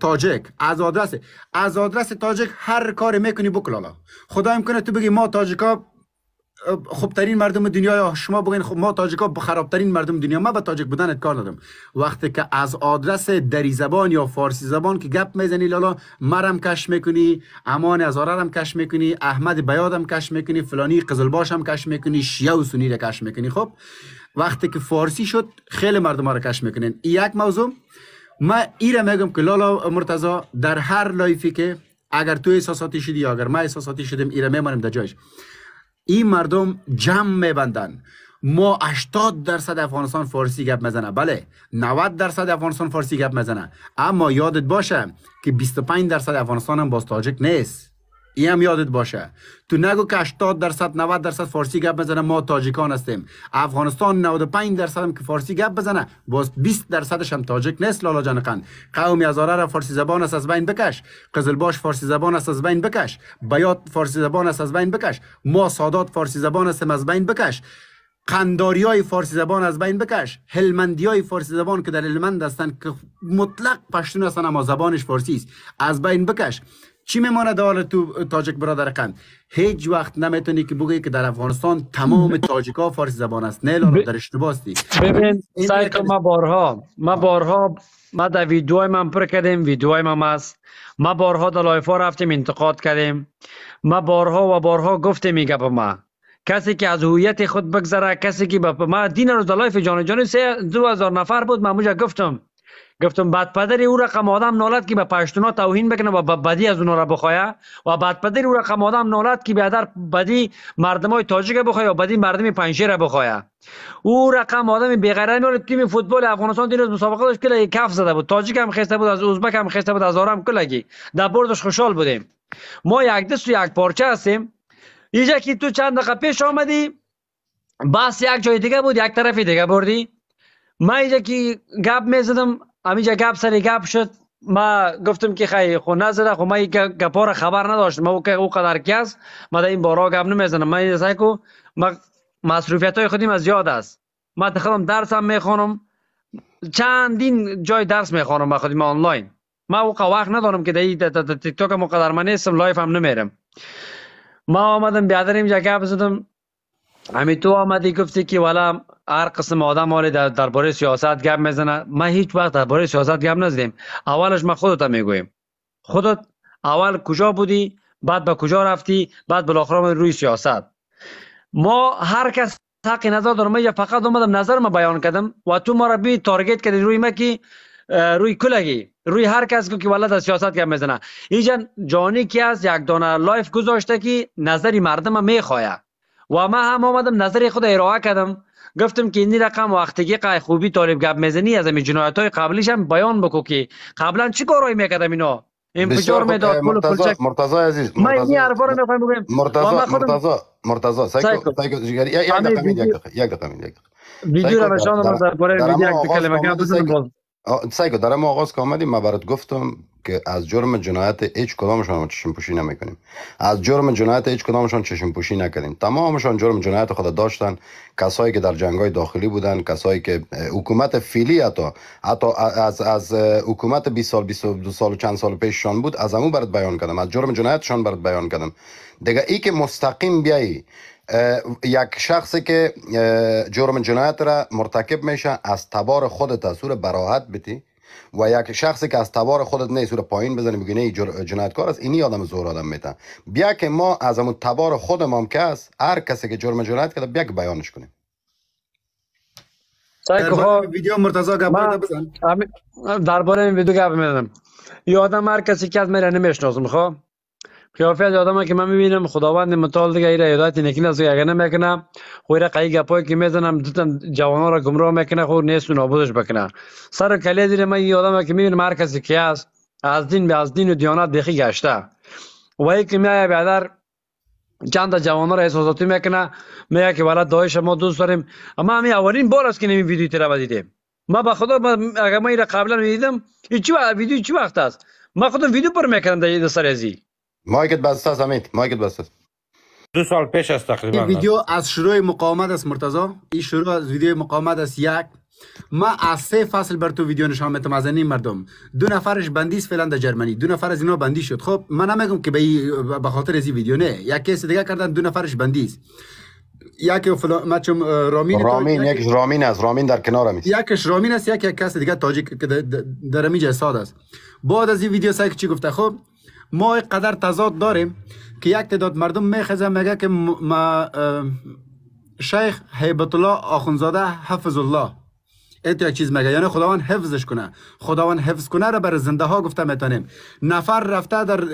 تاجک از آدرس از آدرس تاجک هر کار میکنی بکلالا خدا امکنه تو بگی ما تاجکا خوبترین مردم دنیا یا شما بگین خب ما تاجکا خرابترین مردم دنیا ما به تاجک بودنت کار ندارم وقتی که از آدرس دری زبان یا فارسی زبان که گپ میزنی لالا مرم کش میکنی امان ازاره هم کش میکنی احمد بیادم کش میکنی فلانی قزلباشم هم کش میکنی شیعه و سنی را کش میکنی خب وقتی که فارسی شد خیلی مردم ها را کش میکنین یک موضوع ما ایره میگم که لالا مرتضا در هر لایفی که اگر تو احساساتی شدی یا اگر من احساساتی شدیم ایره میمانیم در جایش این مردم جمع میبندن ما 80 درصد افغانستان فارسی گپ میزنه بله 90 درصد افغانستان فارسی گپ میزنه اما یادت باشه که 25 درصد افغانستان هم باز تاجک نیست این هم یادت باشه تو نگو که 80 درصد 90 درصد فارسی گپ بزنه ما تاجیکان هستیم افغانستان 95 درصد هم که فارسی گپ بزنه باز 20 درصدش هم تاجیک نیست لالا قند قوم یزاره را فارسی زبان است از بین بکش قزلباش فارسی زبان است از بین بکش بیات فارسی زبان است از بین بکش ما سادات فارسی زبان است از بین بکش قنداری های فارسی زبان از بین بکش هلمندی های فارسی زبان که در هلمند هستن که مطلق پشتون هستن اما زبانش فارسی است از بین بکش چی میماند حال تو تاجک برادر قند هیچ وقت نمیتونی که بگی که در افغانستان تمام ها *laughs* فارسی زبان است نه ب... در اشتباه ببین سایت ما بارها ما بارها ما در ویدیوهای من پر کردیم ویدیوهای من است ما بارها در لایفا رفتیم انتقاد کردیم ما بارها و بارها گفتیم میگه ما کسی که از هویت خود بگذره کسی که به ما دین روز لایف جان جان هزار نفر بود من موجه گفتم گفتم بعد پدر او رقم آدم نالد که به پشتونا توهین بکنه و بدی از اونا را بخواه و بعد پدر او رقم آدم نالت که به در بدی مردم های تاجیک بخواه و بدی مردم پنجشیر را بخواه او رقم آدم بغیره نالت تیم فوتبال افغانستان دیروز مسابقه داشت کله کف زده بود تاجیک هم خسته بود از اوزبک هم خسته بود از آرام کلگی در بردش خوشحال بودیم ما یک دست و یک پارچه هستیم اینجا که تو چند دقیقه پیش آمدی بس یک جای دیگه بود یک طرف دیگه بردی ما اینجا که گپ میزدم همینجا گپ سری گپ شد ما گفتم که خیلی خو نزده خو این گپا را خبر نداشتم ما او قدر کس ما در این بارا گپ نمیزنم ما این کو ما مصروفیت های خودیم از یاد است ما خودم درس هم میخوانم چندین جای درس میخوانم با ما آنلاین ما او وقت ندارم که در تیک هم قدر من نیستم لایف هم نمیرم ما آمدم بیادر اینجا گپ زدم همین تو آمدی گفتی که والا هر قسم آدم حالی آره درباره سیاست گپ میزنه ما هیچ وقت درباره سیاست گپ نزدیم اولش ما خودت میگویم خودت اول کجا بودی بعد به کجا رفتی بعد بالاخره روی سیاست ما هر کس حق نظر دارم یا فقط اومدم نظر ما بیان کردم و تو ما رو بی تارگت کردی روی ما که روی کلگی روی هر کس که ولد از سیاست گپ میزنه اینجا جانی کی از یک دانه لایف گذاشته که نظری مردم میخواد و ما هم آمدم نظر خود ارائه کردم گفتم که این رقم وقتگی قای خوبی طالب گپ میزنی از این جنایت های قبلیش هم بیان بکو که قبلا چی کارایی میکردم اینا انفجار میداد پول پلچک مرتضی عزیز این حرفا رو میخوایم بگویم مرتضی مرتضی مرتضی سایکو یک دقیقه یک دقیقه یک دقیقه یک در درم آغاز که آمدیم من برات گفتم که از جرم جنایت هیچ کدامشان چشم پوشی نمیکنیم. از جرم جنایت هیچ کدامشان چشم پوشی نکردیم تمامشان جرم جنایت خود داشتن کسایی که در جنگ داخلی بودن کسایی که حکومت فیلی حتی حتی از, از حکومت 20 سال 22 سال و چند سال پیششان بود از امو برات بیان کردم از جرم جنایتشان برات بیان کردم دیگه ای که مستقیم بیایی یک شخصی که جرم جنایت را مرتکب میشه از تبار خودت از سور براحت بتی و یک شخصی که از تبار خودت نیست سور پایین بزنه بگی نه جنایتکار است اینی آدم زور آدم میتن بیا که ما از همون تبار خود هم که هر کسی که جرم جنایت کرده بیا که بیانش کنیم ویدیو مرتضی درباره این ویدیو گپ یادم هر کسی که از میره نمیشناسم خواه. قیافه از آدم که من میبینم خداوند متعال دیگه ایره ایدایت نکنه از اگه نمیکنه خو را قی گپایی که میزنم دتن جوانا را گمراه میکنه خو نیست نابودش بکنه سر کلیه دیره من یه آدمه که میبینم هر کسی که هست از دین به از دین و دیانات دیخی گشته و ای که میایه بیادر چند تا جوانا را احساساتی میکنه میگه که والا دایش شما دوست داریم اما همی اولین بار است که نمی ویدیو تیرا دیدیم ما به خدا اگر را قبلا میدیدم ویدیو چی وقت است ما خودم ویدیو پر میکردم در سر ازی مایکت بسته است امید مایکت دو سال پیش است تقریبا این ویدیو از شروع مقاومت است مرتضا این شروع از ویدیو مقاومت است یک ما از سه فصل بر تو ویدیو نشان میتم از مردم دو نفرش بندی است فعلا در جرمنی دو نفر از اینا بندی شد خب من نمیگم که به خاطر از این ویدیو نه یک کیس دیگه کردن دو نفرش بندی است یک فلان ما رامین رامین یک رامین است رامین در کنار است یکش رامین است یک کس دیگه تاجیک که در میجه است بعد از این ویدیو سایک چی گفته خب ما قدر تضاد داریم که یک تعداد مردم میخزه میگه که ما شیخ حیبت الله آخونزاده حفظ الله ایت یک چیز میگه یعنی خداوند حفظش کنه خداوند حفظ کنه رو بر زنده ها گفته میتونیم نفر رفته در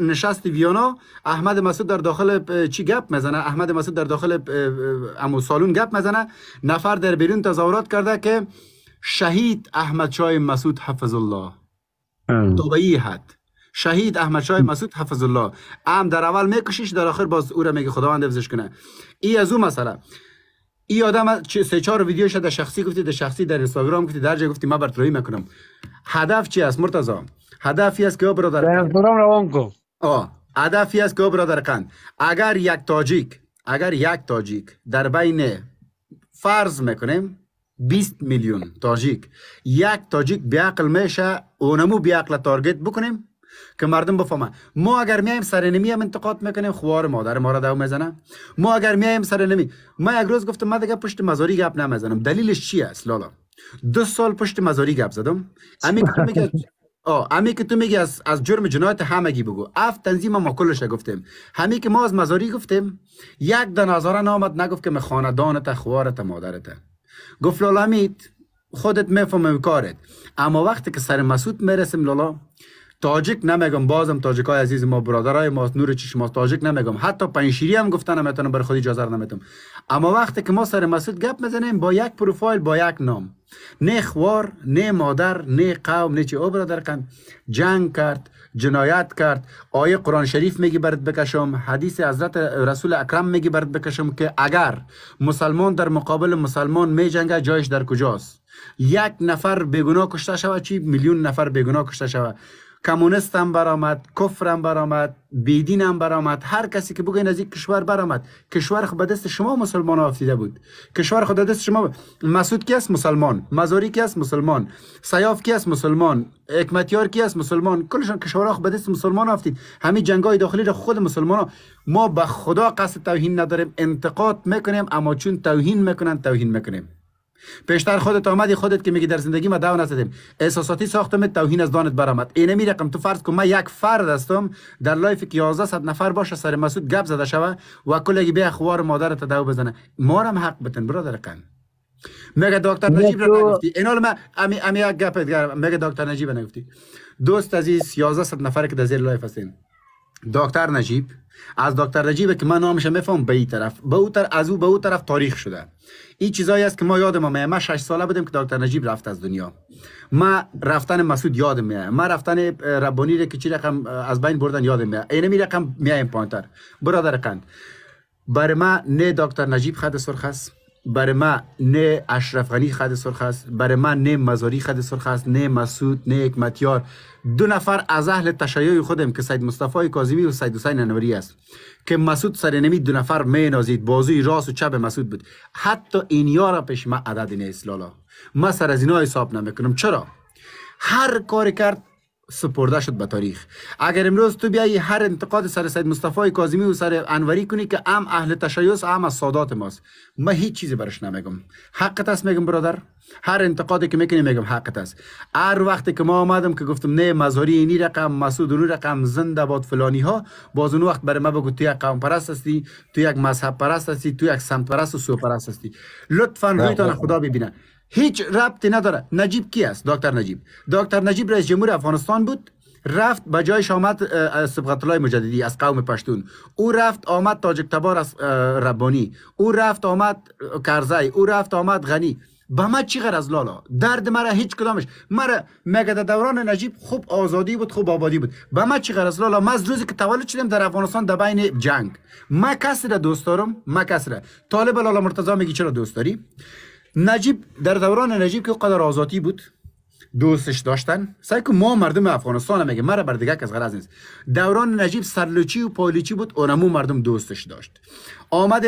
نشست ویانا احمد مسعود در داخل چی گپ میزنه احمد مسعود در داخل امو سالون گپ میزنه نفر در بیرون تظاهرات کرده که شهید احمد شای مسعود حفظ الله تا به حد شهید احمد شاه مسعود حفظ الله ام در اول میکشیش در آخر باز او را میگه خداوند حفظش کنه ای از او مثلا ای آدم سه چهار ویدیو شده شخصی گفتی در شخصی در اینستاگرام گفتی در جا گفتی ما برتری میکنم هدف چی است مرتضی هدفی است که برادر در اینستاگرام روان کو. آه هدفی است که برادر قند اگر یک تاجیک اگر یک تاجیک در بین فرض میکنیم 20 میلیون تاجیک یک تاجیک بیاقل میشه اونمو بیاقل تارگت بکنیم که مردم بفهمه ما اگر میایم سر نمی هم انتقاد میکنیم خوار مادر ما را دو میزنه ما اگر میایم سر نمی ما یک روز گفتم ما دیگه پشت مزاری گپ نمیزنم دلیلش چی است لالا دو سال پشت مزاری گپ زدم امی که تو میگی از, از جرم جنایت همگی بگو اف تنظیم ما کلش گفتیم همی که ما از مزاری گفتیم یک دنازاره نامد نگفت که من تا خوارت مادرت گفت لالا خودت میفهمم کارت اما وقتی که سر مسعود میرسیم لالا تاجیک نمیگم بازم تاجیکای عزیز ما برادرای ما نور چشم تاجیک نمیگم حتی پنشیری هم گفتن نمیتونم بر خودی اجازه نمیتم اما وقتی که ما سر مسعود گپ میزنیم با یک پروفایل با یک نام نه خوار نه مادر نه قوم نه چی او برادر کن جنگ کرد جنایت کرد آیه قرآن شریف میگی برد بکشم حدیث حضرت رسول اکرم میگی برد بکشم که اگر مسلمان در مقابل مسلمان میجنگه جایش در کجاست یک نفر بیگناه کشته شود چی میلیون نفر بیگناه کشته شود کمونیست هم برآمد کفر هم برآمد بیدین هم برآمد هر کسی که بگوین از کشور برآمد کشور به دست شما مسلمان افتیده بود کشور خود دست شما مسعود کی است مسلمان مزاری کی است مسلمان سیاف کی است مسلمان حکمتیار کی است مسلمان کلشان کشور به دست مسلمان افتید همه جنگای داخلی را خود مسلمان ها. ما به خدا قصد توهین نداریم انتقاد میکنیم اما چون توهین میکنن توهین میکنیم پیشتر خودت آمدی خودت که میگی در زندگی ما دو نزدیم احساساتی ساختم توهین از دانت برامد اینه می رقم تو فرض کن من یک فرد هستم در لایف که 1100 نفر باشه سر مسعود گپ زده شوه و کلگی به خوار مادرت دعوا بزنه ما هم حق بتن برادر قن مگه دکتر نجیب را نگفتی اینا ما امی امی یک گپ مگه دکتر نجیب نگفتی دوست عزیز 1100 نفر که در زیر لایف هستین دکتر نجیب از دکتر نجیب که من نامش میفهم به این طرف به او از او به او طرف تاریخ شده این چیزایی است که ما یادم میاد ما 6 ساله بودیم که دکتر نجیب رفت از دنیا ما رفتن مسعود یادم میاد ما رفتن ربانی که چی رقم از بین بردن یادم میاد این می رقم میایم پانتر برادر قند بر ما نه دکتر نجیب خد سرخ است بر ما نه اشرف غنی خد سرخ است بر من نه مزاری خد سرخ است نه مسعود نه حکمتیار دو نفر از اهل تشیع خودم که سید مصطفی کاظمی و سید حسین انوری است که مسعود سرنمی دو نفر نازید بازوی راست و چپ مسعود بود حتی این یارا پیش ما عدد نیست لالا ما سر از اینا حساب نمیکنم چرا هر کاری کرد سپرده شد به تاریخ اگر امروز تو بیایی هر انتقاد سر سید مصطفی کاظمی و سر انوری کنی که ام اهل تشیع هم از سادات ماست ما هیچ چیزی برش نمیگم حقت است میگم برادر هر انتقادی که میکنی میگم حقت است هر وقتی که ما آمدم که گفتم نه مزاری اینی رقم مسعود اون رقم زنده باد فلانی ها باز اون وقت برای ما بگو تو یک قوم پرست هستی تو یک مذهب پرست هستی تو یک سمت پرست و سو پرست هستی لطفا رویتان خب. خدا ببینه هیچ ربطی نداره نجیب کی است دکتر نجیب دکتر نجیب رئیس جمهور افغانستان بود رفت به جایش آمد سبقت الله مجددی از قوم پشتون او رفت آمد تاجک تبار از ربانی او رفت آمد کرزی او رفت آمد غنی به ما چی از لالا درد مرا هیچ کدامش مرا مگه در دوران نجیب خوب آزادی بود خوب آبادی بود به ما چی از لالا ما از روزی که تولد شدیم در افغانستان در بین جنگ ما کسی را دوست دارم ما کسی را طالب لالا مرتضی میگی چرا دوست داری نجیب در دوران نجیب که قدر آزادی بود دوستش داشتن سعی که ما مردم افغانستان میگه مرا بر دیگه کس غرض نیست دوران نجیب سرلوچی و پالیچی بود اونمو مردم دوستش داشت آمد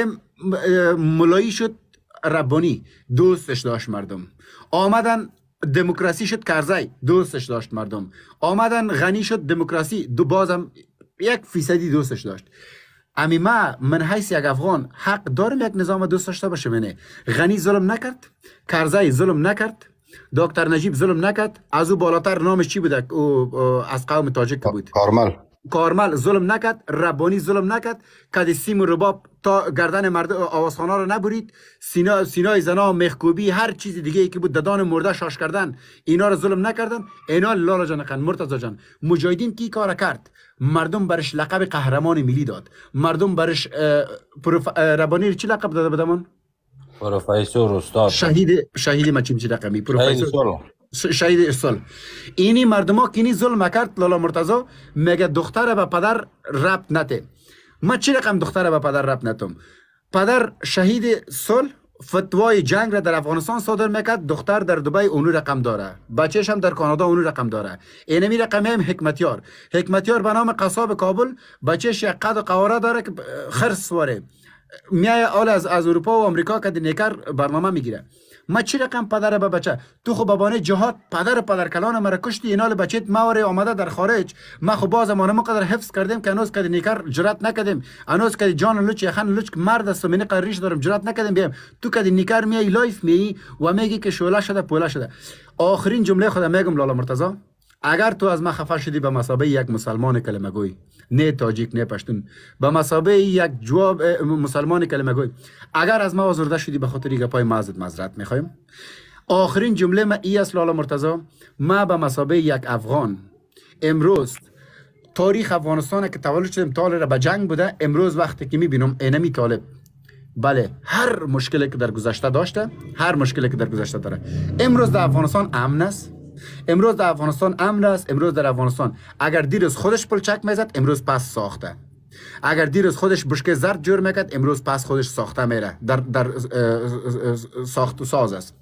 ملایی شد ربانی دوستش داشت مردم آمدن دموکراسی شد کرزی دوستش داشت مردم آمدن غنی شد دموکراسی دو بازم یک فیصدی دوستش داشت امی ما من حیث یک افغان حق دارم یک نظام دوست داشته باشه منه یعنی غنی ظلم نکرد کرزای ظلم نکرد دکتر نجیب ظلم نکرد از او بالاتر نامش چی بود او از قوم تاجک بود کارمل کارمل ظلم نکد ربانی ظلم نکد کدی سیم و رباب تا گردن مرد آوازخانه را نبرید سینا سینای زنا مخکوبی هر چیز دیگه ای که بود ددان مرده شاش کردن اینا را ظلم نکردن اینا لالا جان قن مرتضا جان مجاهدین کی کار کرد مردم برش لقب قهرمان ملی داد مردم برش ربانی چی لقب داده بدمون پروفسور استاد شهید شهید ما رقمی پروفسور شهید اصل اینی مردم ها که اینی ظلم کرد لالا مرتضا میگه دختر به پدر رب نته ما چی رقم دختر به پدر رب نتم پدر شهید سل فتوای جنگ را در افغانستان صادر میکرد دختر در دبی اونو رقم داره بچهش هم در کانادا اونو رقم داره اینمی رقم هم حکمتیار حکمتیار به نام قصاب کابل بچهش یک قد و قواره داره که خرس واره میای اول از از اروپا و امریکا کدی نکر برنامه میگیره ما چی رقم پدر به بچه تو خو خب بابانه جهاد پدر پدر کلان مرا کشتی اینال بچت مواره آمده در خارج ما خو خب باز ما قدر حفظ کردیم که انوز کدی نکر جرات نکدیم انوز کدی جان لوچ یخن لوچ مرد است و من قریش دارم جرات نکدیم بیم تو کدی نیکر میای لایف میای و میگی که شوله شده پوله شده آخرین جمله خودم میگم لالا مرتضی اگر تو از ما خفه شدی به مسابه یک مسلمان کلمه گوی نه تاجیک نه پشتون به مسابه یک جواب مسلمان کلمه گوی اگر از ما آزرده شدی به خاطر گپای مازد مزرت میخوایم آخرین جمله ما ای است لالا مرتضا ما به مسابه یک افغان امروز تاریخ افغانستان که تولد شدیم طالب را به جنگ بوده امروز وقتی که میبینم اینمی طالب بله هر مشکلی که در گذشته داشته هر مشکلی که در گذشته داره امروز در افغانستان امن است امروز در افغانستان امن است امروز در افغانستان اگر دیروز خودش پلچک میزد امروز پس ساخته اگر دیروز خودش بشکه زرد جور میکرد امروز پس خودش ساخته میره در, در ساخت و ساز است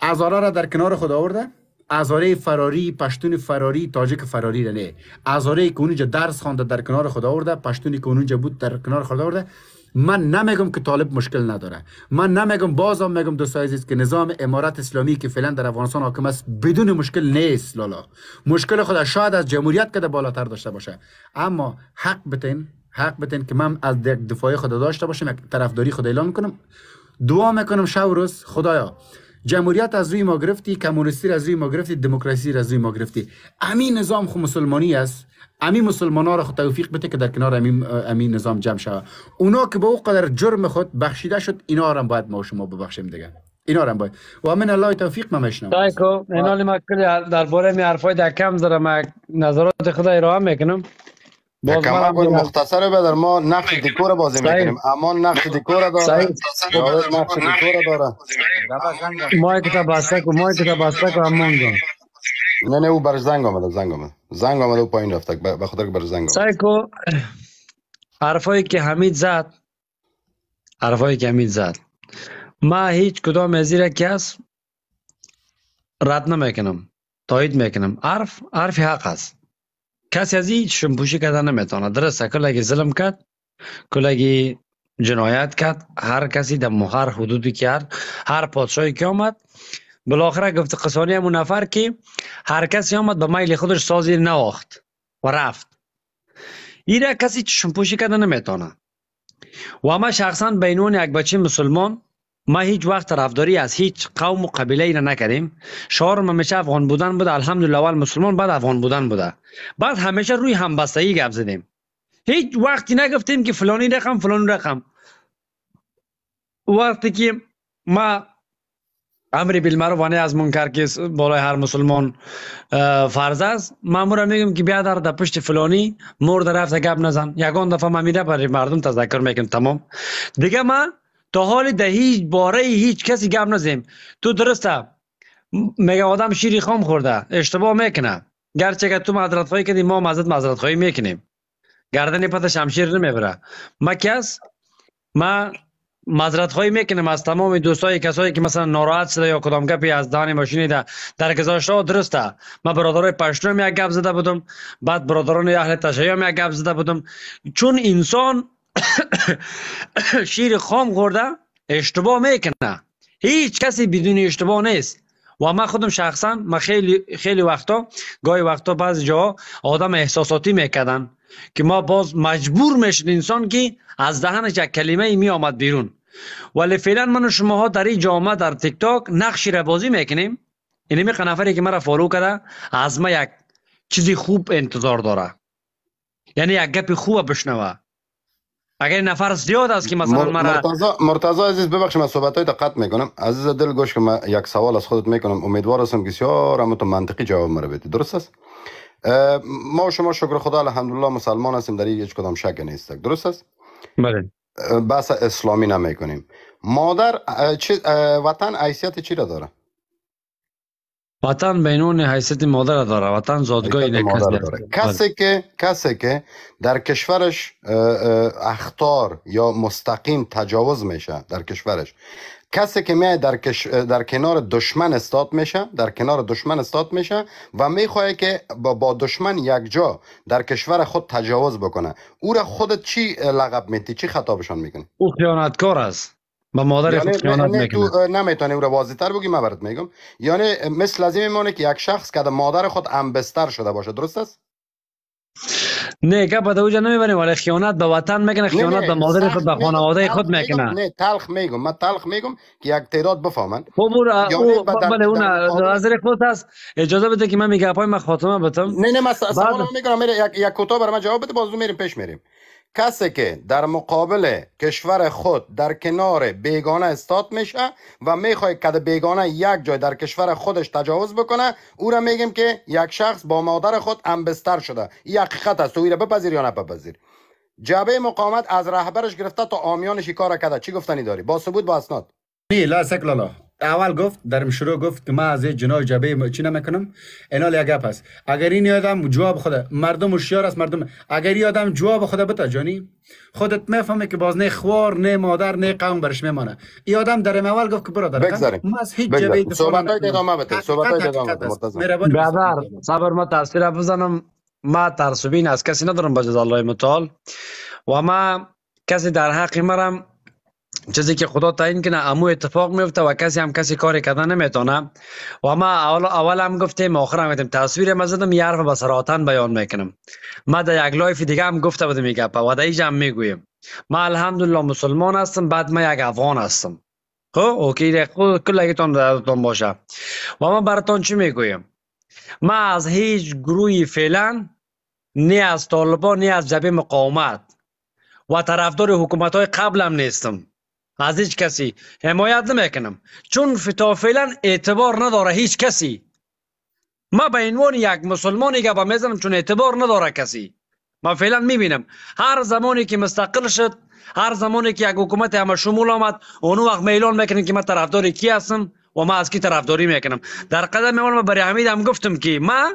ازاره را در کنار خود آورده ازاره فراری پشتون فراری تاجک فراری را نه ازاره که درس خوانده در کنار خود آورده پشتونی که بود در کنار خود آورده من نمیگم که طالب مشکل نداره من نمیگم بازم میگم دو است که نظام امارت اسلامی که فعلا در افغانستان حاکم است بدون مشکل نیست لالا مشکل خدا شاید از جمهوریت کده بالاتر داشته باشه اما حق بتین حق بتین که من از دفاع خدا داشته باشم یک طرفداری خود اعلان کنم دعا میکنم شب روز خدایا جمهوریت از روی ما گرفتی کمونیستی از روی ما گرفتی دموکراسی از روی ما گرفتی امی نظام خو مسلمانی است امی مسلمان ها را خود توفیق بده که در کنار امی, نظام جمع شود. اونا که به او قدر جرم خود بخشیده شد اینا را هم باید ما شما ببخشیم دیگه اینا را هم باید و من الله توفیق ما میشنم تایکو اینا ما درباره می حرفای کم زرم نظرات خدا ارائه میکنم باز ما بود مختصر بدر ما نقش دکور بازی میکنیم اما نقش دکور داره داود نقش دکور داره مای کتاب بسته کو مای کتا بسته کو امان جان نه نه او بر زنگ آمده زنگ آمده زنگ پایین رفت به خاطر که بر زنگ آمده سعی حرفایی که حمید زد حرفایی که حمید زد ما هیچ کدام از که کس رد نمیکنم تایید میکنم حرف حرف حق است کسی از هیچ شمپوشی کردن نمیتونه درسته کلگی ظلم کرد کلگی جنایت کرد هر کسی در هر حدودی کرد، هر پادشاهی که آمد بالاخره گفت قصانی همون نفر که هر کسی آمد به میل خودش سازی نواخت و رفت ایره کسی چشم پوشی کرده نمیتونه و اما شخصا بینون یک بچه مسلمان ما هیچ وقت طرفداری از هیچ قوم و قبیله ای نکردیم شعار ما میشه افغان بودن بوده الحمدلله اول مسلمان بعد افغان بودن بوده بعد همیشه روی همبستگی گپ زدیم هیچ وقتی نگفتیم که فلانی رقم فلانی رقم وقتی که ما امر بالمعروف وانه از منکر که بالای هر مسلمان فرض است مورا میگم که بیا در د پشت فلانی مرد رفته گپ نزن یگان دفعه ما میده برای مردم تذکر میکنم تمام دیگه ما تا حال ده هیچ باره هیچ کسی گم نزیم تو درسته میگه آدم شیری خام خورده اشتباه میکنه گرچه که تو معذرت خواهی کردی ما مزد معذرت خواهی میکنیم گردن پت شمشیر نمیبره ما کس ما مذرت خواهی میکنیم از تمام دوستای کسایی که مثلا ناراحت شده یا کدام گپی از دهن ماشینی ده در گذاشته درسته ما برادران پشتون یک گپ زده بودم بعد برادران اهل تشیع یک گپ زده بودم چون انسان *coughs* شیر خام خورده اشتباه میکنه هیچ کسی بدون اشتباه نیست و من خودم شخصا من خیلی خیلی وقتا گاهی وقتا بعض جا آدم احساساتی میکردن که ما باز مجبور میشد انسان که از دهنش یک کلمه ای می آمد بیرون ولی فعلا من و ها در این جامعه در تیک تاک نقشی را بازی میکنیم یعنی می نفری که مرا فالو کرده از ما یک چیزی خوب انتظار داره یعنی یک گپ خوب بشنوه اگر نفر زیاد است که مثلا مرا مرتضی عزیز ببخشید من صحبت های قطع میکنم عزیز دل گوش که من یک سوال از خودت میکنم امیدوار هستم که بسیار هم منطقی جواب مرا بدی درست است ما و شما شکر خدا الحمدلله مسلمان هستیم در هیچ کدام شک نیست درست است بله بس اسلامی نمیکنیم مادر چی وطن حیثیت چی را داره وطن بینون حیثیت مادر داره وطن زادگاه اینه کسی که کسی که در کشورش اختار یا مستقیم تجاوز میشه در کشورش کسی که میاد در, در کنار دشمن استاد میشه در کنار دشمن استاد میشه و میخواه که با دشمن یک جا در کشور خود تجاوز بکنه او را خودت چی لقب میتی چی خطابشان میکنی او خیانتکار است با مادر یعنی خیانت یعنی تو نمیتونی او را واضح تر بگی من برات میگم یعنی مثل لازم میمونه که یک شخص که مادر خود انبستر شده باشه درست است نه که به دوجه نمیبریم ولی خیانت به وطن میکنه خیانت به مادر خود به خانواده خود میکنه نه تلخ میگم من تلخ میگم که یک تعداد بفهمن خب یعنی او بله اون نظر خود است اجازه بده که من میگه پای من خاتمه بتم نه نه من سوال میکنم میره یک یک کتاب برام جواب بده بازو میریم پیش میریم کسی که در مقابل کشور خود در کنار بیگانه استاد میشه و میخواد که بیگانه یک جای در کشور خودش تجاوز بکنه او را میگیم که یک شخص با مادر خود انبستر شده این حقیقت است او را بپذیر یا نپذیر جبه مقاومت از رهبرش گرفته تا آمیانش کار کرده چی گفتنی داری با ثبوت با اسناد بله، لا اول گفت در شروع گفت که من از جنا جبه چی نمیکنم اینال یک گپ است اگر این آدم جواب خود مردم هوشیار است مردم اگر این آدم جواب خود بتا جانی خودت میفهمی که باز نه خوار نه مادر نه قوم برش میمانه این آدم در اول گفت که برادر بگذاریم از هیچ جبهه صحبت ادامه بده صحبت ادامه بده برادر صبر ما تاثیر بزنم ما ترسوبین از کسی ندارم بجز الله متعال و ما کسی در حق مرم چیزی که خدا تعیین کنه امو اتفاق میفته و کسی هم کسی کاری کردن نمیتونه و ما اول, اول هم گفتیم آخر هم گفتیم تصویر ما زدم یه حرف بسراتن بیان میکنم ما در یک لایف دیگه هم گفته بودم این گپ و در اینجا هم میگویم ما الحمدلله مسلمان هستم بعد ما یک افغان هستم خب اوکی خود کل اگتان باشه و ما براتان چی میگویم ما از هیچ گروهی فعلا نه از طالبان نه از جبه مقاومت و طرفدار حکومت های قبلم نیستم از هیچ کسی حمایت نمیکنم چون تا فعلا اعتبار نداره هیچ کسی ما به عنوان یک مسلمانی که میزنم چون اعتبار نداره کسی ما فعلا میبینم هر زمانی که مستقل شد هر زمانی که یک حکومت همه شمول آمد اونو وقت میلان میکنن که من طرفدار کی هستم و ما از کی طرفداری میکنم در قدم اول ما برای حمید هم گفتم که ما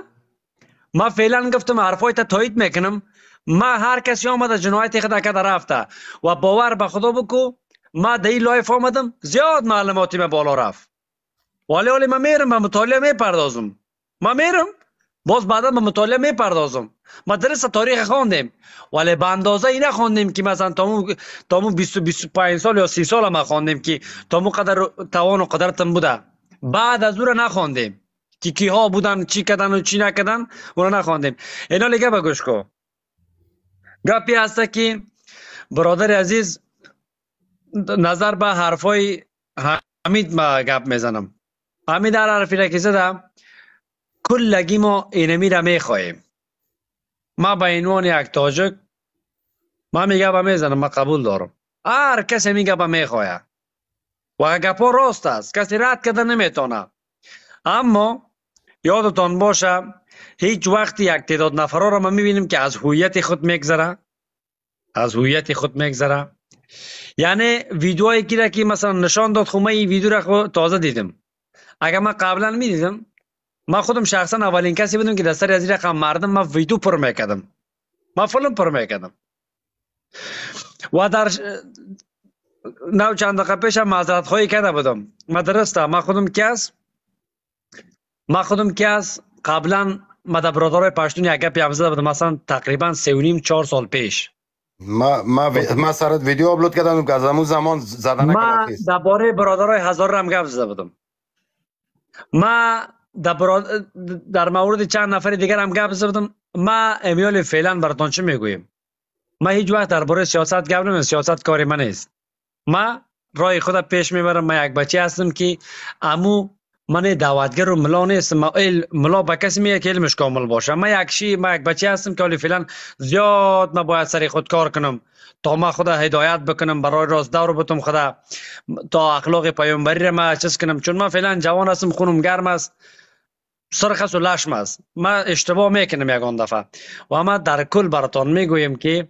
ما فعلا گفتم حرفای تا تایید میکنم ما هر کسی آمده جنایت خدا کرده رفته و باور به خدا بکو ما در این لایف زیاد معلوماتی من بالا رفت ولی حالا ما میرم به مطالعه میپردازم من میرم باز بعدا به مطالعه میپردازم ما درس تاریخ خواندیم ولی به اندازه ای نخواندیم که مثلا تامو تامو 20 25 سال یا 30 سال ما خواندیم که تامو قدر توان و قدرتم بوده بعد از اون نخواندیم که کی ها بودن چی کردن و چی نکردن اون نخواندیم اینا لگه به گوش کو گپی هست که برادر عزیز نظر به حرفای حمید ما گپ میزنم حمید در حرفی که کل کلگی ما اینمی را میخواهیم ما به عنوان یک تاجک ما میگه میزنم ما قبول دارم هر کسی میگه به میخواه و گپا راست است کسی رد کرده نمیتونه اما یادتان باشه هیچ وقتی یک تعداد نفرها را ما میبینیم که از هویت خود میگذره از هویت خود میگذره یعنی ویدیوهایی که را که مثلا نشان داد خب این ویدیو را خب تازه دیدم اگر من قبلا می دیدم من خودم شخصا اولین کسی بودم که در سر از این رقم مردم من ویدیو پر میکردم ما فلم پر میکردم و در نو چند دقیقه پیش هم معذرت خواهی کرده بودم من درسته من خودم کس ما خودم کس قبلا ما در برادرهای پشتون یک گپی زده بودم مثلا تقریبا سه و نیم چهار سال پیش ما ما خب. سرت ویدیو آپلود کردم که از همون زمان زدن ما در برادرای هزار رم گپ زده بودم ما در, در مورد چند نفر دیگر هم گپ زده بودم ما امیال فعلا براتون چی میگوییم ما هیچ وقت درباره سیاست گپ سیاست کاری من است ما رای خود پیش میبرم ما یک بچه هستم که امو من دعوتگر و ملا نیستم ملا به کسی میگه که علمش کامل باشه من یک شی من یک بچه هستم که حالی فعلا زیاد من باید سری خود کار کنم تا ما خدا هدایت بکنم برای راست دور بتم خدا تا اخلاق پیامبری را من چیز کنم چون من فعلا جوان هستم خونم گرم است سرخص و لشم است من اشتباه میکنم یکان دفعه و ما در کل براتان میگویم که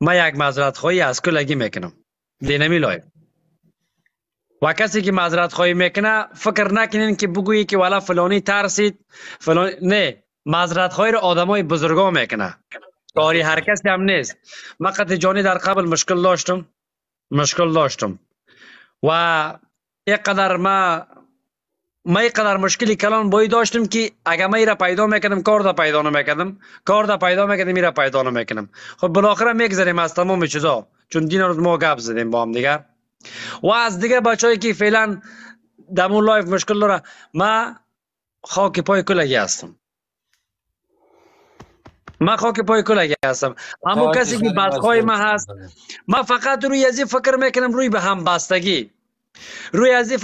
من یک معذرت خواهی از کلگی میکنم دینمی لایم و کسی که معذرت خواهی میکنه فکر نکنین که بگویی که والا فلانی ترسید فلانی نه معذرت خواهی رو آدمای بزرگا میکنه کاری هر کسی هم نیست من قطع جانی در قبل مشکل داشتم مشکل داشتم و قدر ما ما قدر مشکلی کلان بایی داشتم که اگر من پیدا میکردم کار دا پیدا نمیکردم کار دا پیدا میکردم میرا پیدا نمیکردم خب بالاخره میگذریم از تمام چیزا چون دین روز ما گپ زدیم با هم دیگر و از دیگه هایی که فعلا دمون لایف مشکل داره ما خاک پای کلگی هستم ما خاک پای کلگی هستم اما کسی که بدخواه ما هست ما فقط روی ازی فکر میکنم روی به هم بستگی روی ازی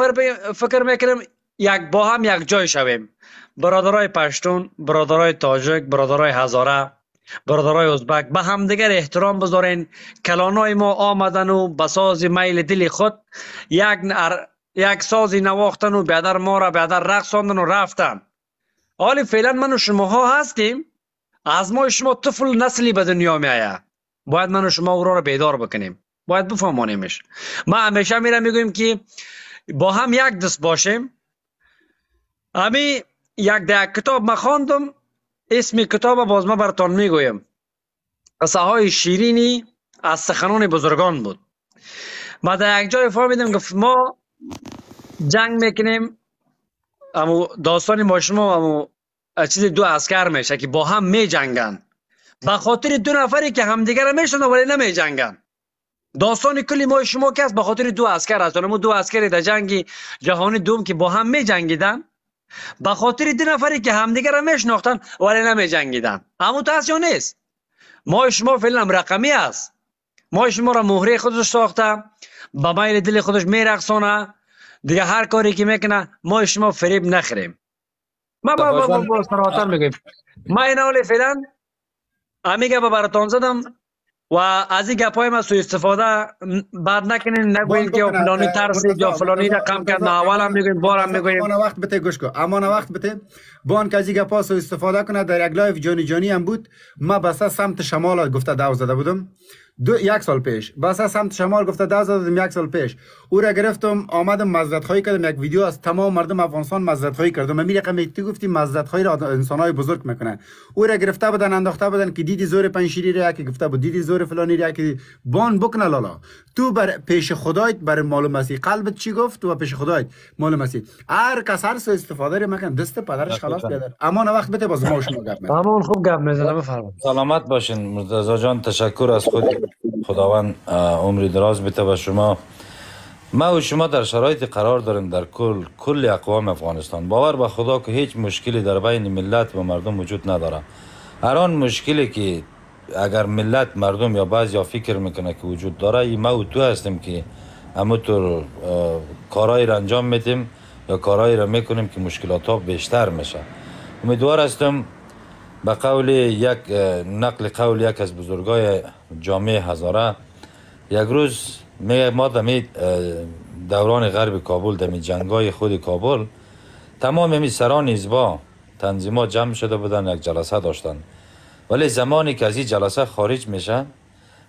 فکر میکنم یک با هم یک جای شویم برادرای پشتون برادرای تاجک برادرای هزاره برادرای ازبک به همدیگر احترام بذارین کلانای ما آمدن و به ساز میل دل خود یک, نر... یک سازی نواختن و بیادر ما را بیادر رقصاندن و رفتن حالی فعلا من و شما ها هستیم از ما شما طفل نسلی به دنیا می آید باید من و شما او را بیدار بکنیم باید بفهمانیمش ما همیشه میرم میگویم که با هم یک دست باشیم امی یک در کتاب ما خواندم اسم کتاب باز ما برتان میگویم قصه های شیرینی از سخنان بزرگان بود ما در یک جای فهمیدیم گفت ما جنگ میکنیم اما داستان ما شما امو چیز دو اسکر میشه که با هم می جنگن خاطر دو نفری که همدیگر رو میشنن ولی نمی جنگن داستان کلی ما شما که است به خاطر دو اسکر است دو اسکر در جنگ جهانی دوم که با هم می به خاطر دو نفری که همدیگه را میشناختن ولی نمی جنگیدن همون هست یا نیست ما شما فعلا رقمی است ما شما را مهره خودش ساخته به میل دل خودش میرقصانه دیگه هر کاری که میکنه ما شما فریب نخریم ما با با با, با, میگیم ما این حال فعلا امیگه به براتون زدم و از این گپای ما سوء استفاده بعد نکنین نگوین که فلانی ترس یا فلانی کم کرد اول هم میگویم بار هم اما وقت بته گوش کن اما وقت بته بان که از این گپا سو استفاده کنه در یک لایف جانی جانی هم بود ما بسه سمت شمال گفته دو زده بودم دو یک سال پیش بس از سمت شمال گفته دست دادم یک سال پیش او را گرفتم آمدم مزدت خواهی کردم یک ویدیو از تمام مردم افغانستان مزدت خواهی کردم من رقم تو گفتی مزدت خواهی را انسان های بزرگ میکنن او را گرفته بودن انداخته بودن که دیدی زور پنشیری را که گفته بود دیدی زور فلانی را که بان بکنه لالا تو بر پیش خدایت بر مال مسیح قلبت چی گفت تو پیش خدایت مال مسیح هر کس هر سو استفاده را مکن دست پدرش خلاص بیدر اما وقت بته باز ما شما گپ تمام خوب گپ سلامت باشین مرتضی جان تشکر از خودت خداوند عمری دراز بته به شما ما و شما در شرایط قرار داریم در کل کل اقوام افغانستان باور به خدا که هیچ مشکلی در بین ملت و مردم وجود نداره هر مشکلی که اگر ملت مردم یا یا فکر میکنه که وجود داره ای ما و تو هستیم که همونطور کارایی را انجام میدیم یا کارایی را میکنیم که مشکلات ها بیشتر میشه امیدوار هستم به قول یک نقل قول یک از بزرگای جامعه هزاره یک روز میگه ما در دوران غرب کابل دمی جنگای خود کابل تمام می سران تنظیم تنظیمات جمع شده بودن یک جلسه داشتن ولی زمانی که از این جلسه خارج میشه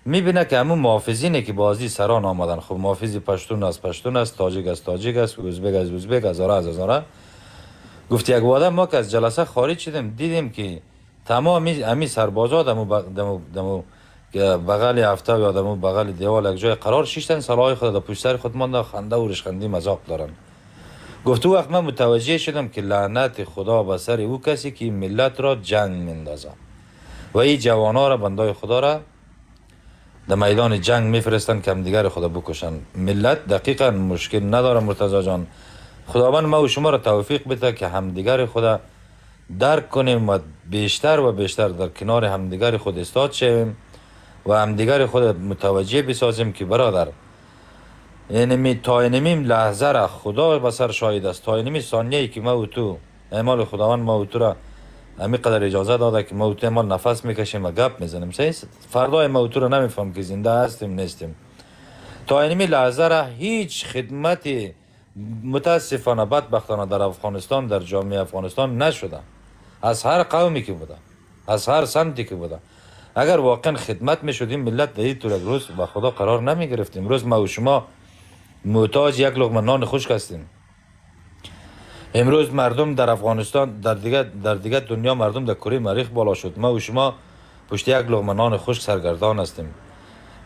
میبینه که همون محافظینه که بازی سران آمدن خب محافظی پشتون از پشتون است تاجیک از تاجیک است اوزبک از اوزبک هزاره از هزاره گفت یک واده ما که از جلسه خارج شدیم دیدیم که تمام امی سربازا بغل هفته و آدمو بغل دیوال یک جای قرار شیشتن سلاح خود در پشت سر خود مانده خنده و رشخندی مذاق دارن گفتو وقت من متوجه شدم که لعنت خدا به سر او کسی که ملت را جنگ میندازه و این جوانا را بندای خدا را در میدان جنگ میفرستن که دیگر خدا بکشن ملت دقیقا مشکل نداره مرتضا جان خداوند ما و شما را توفیق بده که همدیگر خدا درک کنیم و بیشتر و بیشتر در کنار همدیگر خود استاد شویم و همدیگر خود متوجه بسازیم که برادر اینمی تا اینمی لحظه را خدا بسر شاید است تا اینمی ثانیه ای که ما و تو اعمال خداوند ما و تو را همی قدر اجازه داده که ما و تو اعمال نفس میکشیم و گپ میزنیم فردا ما و تو را نمیفهم که زنده هستیم نیستیم تا اینمی لحظه را هیچ خدمتی متاسفانه بدبختانه در افغانستان در جامعه افغانستان نشده از هر قومی که بوده از هر سمتی که بوده اگر واقعا خدمت می شدیم ملت در این طور روز با خدا قرار نمی گرفتیم امروز ما و شما محتاج یک لقمه نان خشک هستیم امروز مردم در افغانستان در دیگه در دیگه دنیا مردم در کره مریخ بالا شد ما و شما پشت یک لقمه نان خشک سرگردان هستیم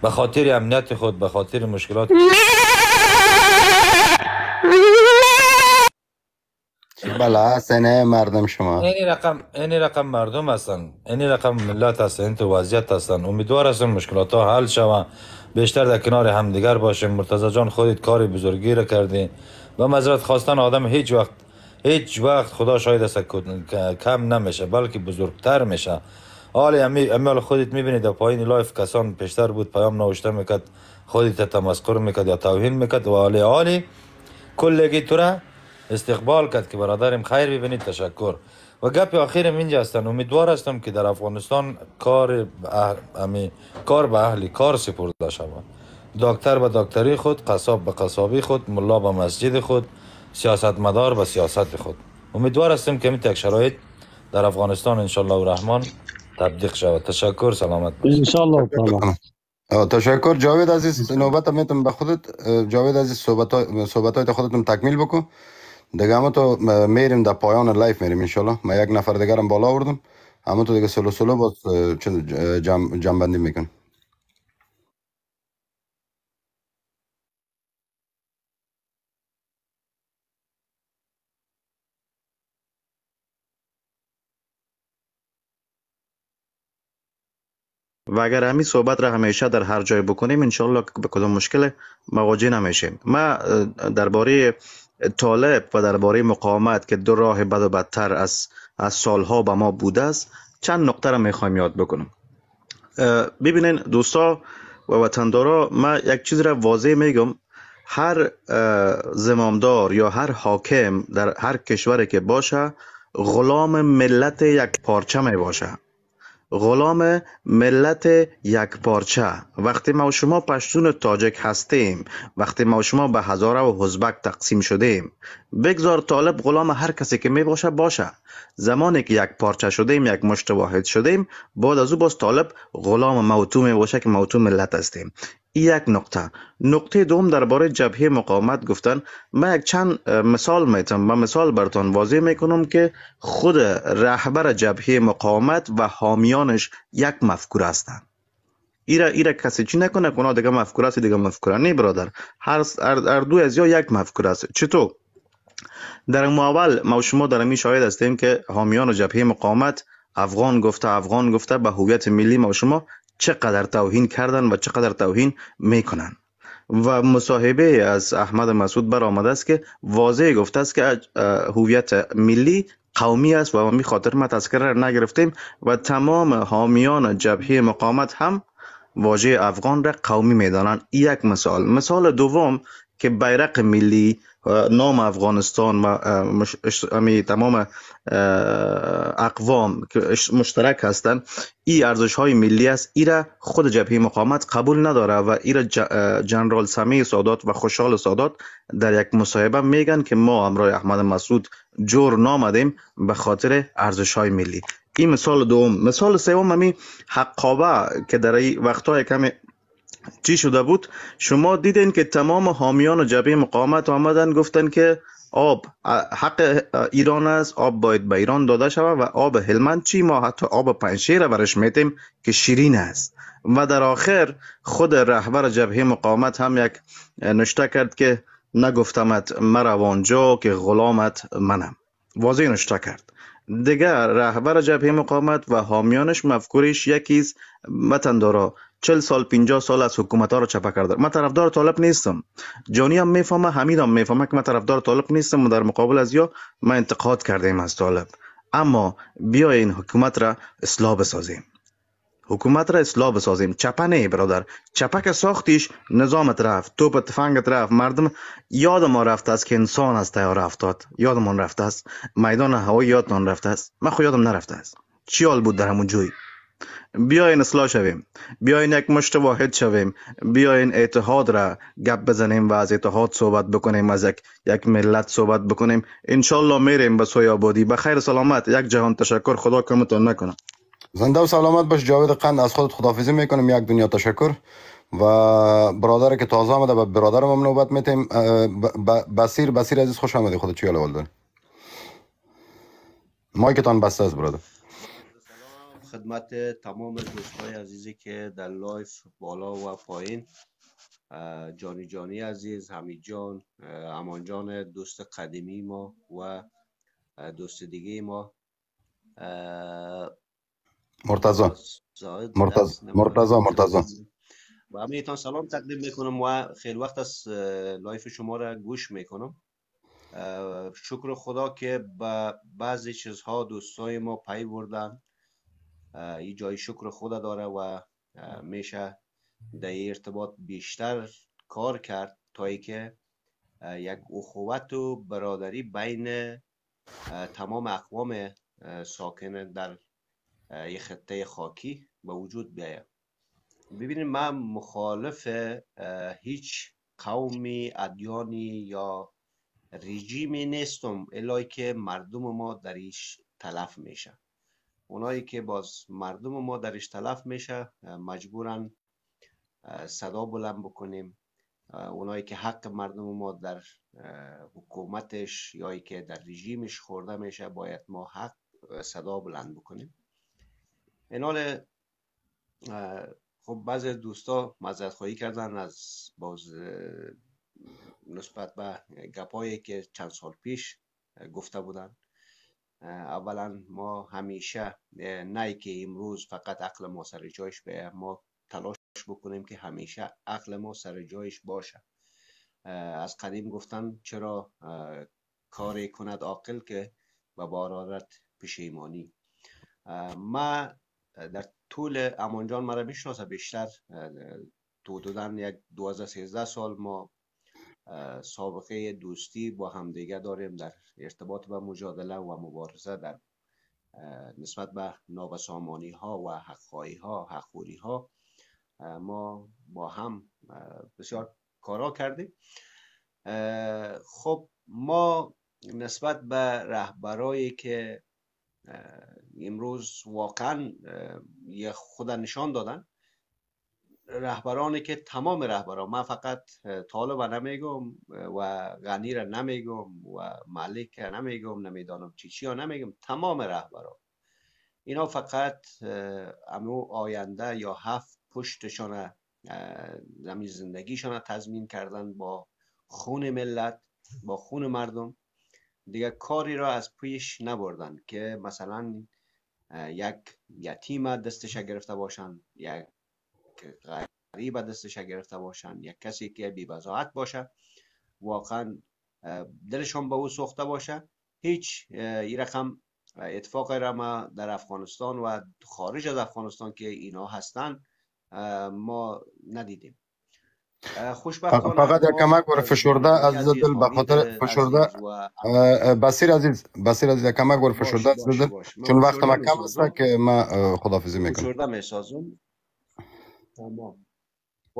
به خاطر امنیت خود به خاطر مشکلات بله سنه مردم شما اینی رقم اینی رقم مردم هستن اینی رقم ملت هستن این تو وضعیت هستن امیدوار هستن مشکلات ها حل شوه بیشتر در کنار همدیگر باشیم مرتزا جان خودت کاری بزرگی را کردی و مزرد خواستن آدم هیچ وقت هیچ وقت خدا شاید است کم نمیشه بلکه بزرگتر میشه آلی امی امیال خودت میبینید در پایین لایف کسان پیشتر بود پیام نوشته میکد خودت تمسخر میکد یا توهین میکد و عالی عالی کلگی تو را استقبال کرد که برادرم خیر ببینید تشکر و گپ آخرم اینجا هستن امیدوار هستم که در افغانستان کار امی کار به اهل کار سپرده شود دکتر به دکتری خود قصاب به قصابی خود ملا به مسجد خود سیاستمدار به سیاست خود امیدوار هستم که تک شرایط در افغانستان انشالله و رحمان تبدیق شود تشکر سلامت انشالله تشکر جاوید عزیز نوبت میتونم به خودت جاوید عزیز صحبت صحبت های خودتون تکمیل بکن دیگه اما تو میریم در پایان لایف میریم انشالله ما یک نفر دیگرم بالا آوردم همونطور تو دیگه سلو سلو باز جمع, جمع بندی میکن و اگر همین صحبت را همیشه در هر جای بکنیم انشالله به کدام مشکل مواجه نمیشیم ما درباره طالب و درباره مقاومت که دو راه بد و بدتر از از سالها به ما بوده است چند نقطه را میخوایم یاد بکنم ببینین دوستا و وطندارا من یک چیز را واضح میگم هر زمامدار یا هر حاکم در هر کشوری که باشه غلام ملت یک پارچه می باشه غلام ملت یک پارچه، وقتی ما شما پشتون تاجک هستیم وقتی ما شما به هزاره و هزبک تقسیم شدیم بگذار طالب غلام هر کسی که می باشه باشه زمانی که یک پارچه شدیم یک مشت واحد شدیم بعد از او باز طالب غلام موتو می باشه که موتو ملت هستیم یک نقطه نقطه دوم درباره جبهه مقاومت گفتن من یک چند مثال میتم و مثال برتان واضح میکنم که خود رهبر جبهه مقاومت و حامیانش یک مفکور هستند ایرا ایرا کسی چی نکنه دیگه مفکوره است دیگه مفکوره نی برادر هر هر دو از یا یک مفکوره است چطور در معاول ما شما در می شاهد هستیم که حامیان و جبهه مقاومت افغان گفته افغان گفته به هویت ملی ما شما چقدر توهین کردن و چقدر توهین میکنن و مصاحبه از احمد مسعود برآمده است که واضح گفته است که هویت ملی قومی است و می خاطر ما تذکره نگرفتیم و تمام حامیان جبهه مقامت هم واژه افغان را قومی میدانند یک مثال مثال دوم که بیرق ملی نام افغانستان و امی تمام اقوام که مشترک هستند این ارزش های ملی است ای را خود جبهه مقاومت قبول نداره و ای را جنرال سمی سادات و خوشحال سادات در یک مصاحبه میگن که ما امرای احمد مسعود جور نامدیم به خاطر ارزش های ملی این مثال دوم مثال سوم همی حقابه که در این وقتها کمی چی شده بود شما دیدین که تمام حامیان و جبهه مقاومت آمدن گفتن که آب حق ایران است آب باید به ایران داده شود و آب هلمند چی ما حتی آب پنشیر را برش میتیم که شیرین است و در آخر خود رهبر جبهه مقاومت هم یک نشته کرد که نگفتمت مرا وانجا که غلامت منم واضح نشته کرد دیگر رهبر جبهه مقاومت و حامیانش مفکورش یکیز وطندارا چل سال 50 سال از حکومت ها رو چپه کرده من طرفدار طالب نیستم جانی هم میفهمه حمید هم میفهمه که من طرفدار طالب نیستم و در مقابل از یا من انتقاد ایم از طالب اما بیا این حکومت را اصلاح بسازیم حکومت را اصلاح بسازیم چپه نه برادر چپه که ساختیش نظامت رفت توپ تفنگت رفت مردم یاد ما رفته است که انسان از تیار افتاد یادمان رفته است میدان هوایی یادمان رفته است من خود یادم نرفته است چیال بود در همون جوی بیاین اصلاح شویم بیاین یک مشت واحد شویم بیاین اتحاد را گپ بزنیم و از اتحاد صحبت بکنیم از یک, یک ملت صحبت بکنیم انشالله میریم به سوی آبادی به خیر سلامت یک جهان تشکر خدا کمتون نکنه زنده و سلامت باش جاوید قند از خودت خدافیزی میکنم یک دنیا تشکر و برادر که تازه آمده به برادر هم نوبت میتیم بسیر بسیر عزیز خوش آمدی خودت چی حال داری مایکتان بسته است برادر خدمت تمام دوستای عزیزی که در لایف بالا و پایین جانی جانی عزیز حمید جان امان جان دوست قدیمی ما و دوست دیگه ما مرتزا مرتزا مرتزا به همه سلام تقدیم میکنم و خیلی وقت از لایف شما را گوش میکنم شکر خدا که به بعضی چیزها دوستای ما پی بردن یه جای شکر خدا داره و میشه در ارتباط بیشتر کار کرد تا که یک اخوت و برادری بین تمام اقوام ساکن در یه خطه خاکی به وجود بیاید ببینید من مخالف هیچ قومی ادیانی یا رژیمی نیستم الای که مردم ما در ایش تلف میشن اونایی که باز مردم ما درش تلف میشه مجبورن صدا بلند بکنیم اونایی که حق مردم ما در حکومتش یا که در رژیمش خورده میشه باید ما حق صدا بلند بکنیم حال خب بعض دوستا مذرد خواهی کردن از باز نسبت به گپایی که چند سال پیش گفته بودن اولا ما همیشه نه که امروز فقط عقل ما سر جایش به ما تلاش بکنیم که همیشه عقل ما سر جایش باشه از قدیم گفتن چرا کاری کند عاقل که به بارارت پشیمانی ما در طول امانجان مرا میشناسه بیشتر تو یک 12 13 سال ما سابقه دوستی با همدیگه داریم در ارتباط و مجادله و مبارزه در نسبت به نابسامانی ها و حقایی ها حقوری ها ما با هم بسیار کارا کردیم خب ما نسبت به رهبرایی که امروز واقعا یه خدا نشان دادن رهبرانی که تمام رهبران من فقط طالب نمیگم و غنی را نمیگم و مالک را نمیگم نمیدانم چی چی نمیگم تمام رهبران اینا فقط امو آینده یا هفت پشتشان زمین زندگیشان تضمین کردن با خون ملت با خون مردم دیگه کاری را از پیش نبردن که مثلا یک یتیم دستش گرفته باشن یک یک غریب دستش گرفته باشن یک کسی که بی بزاعت باشه واقعا دلشون به او سوخته باشه هیچ این رقم اتفاق را ما در افغانستان و خارج از افغانستان که اینا هستند ما ندیدیم فقط یک کمک بر فشرده از دل به خاطر فشرده بسیر عزیز بسیر عزیز کمک بر فشرده چون وقت ما کم است که ما خدافظی میکنم فشرده میسازم تمام و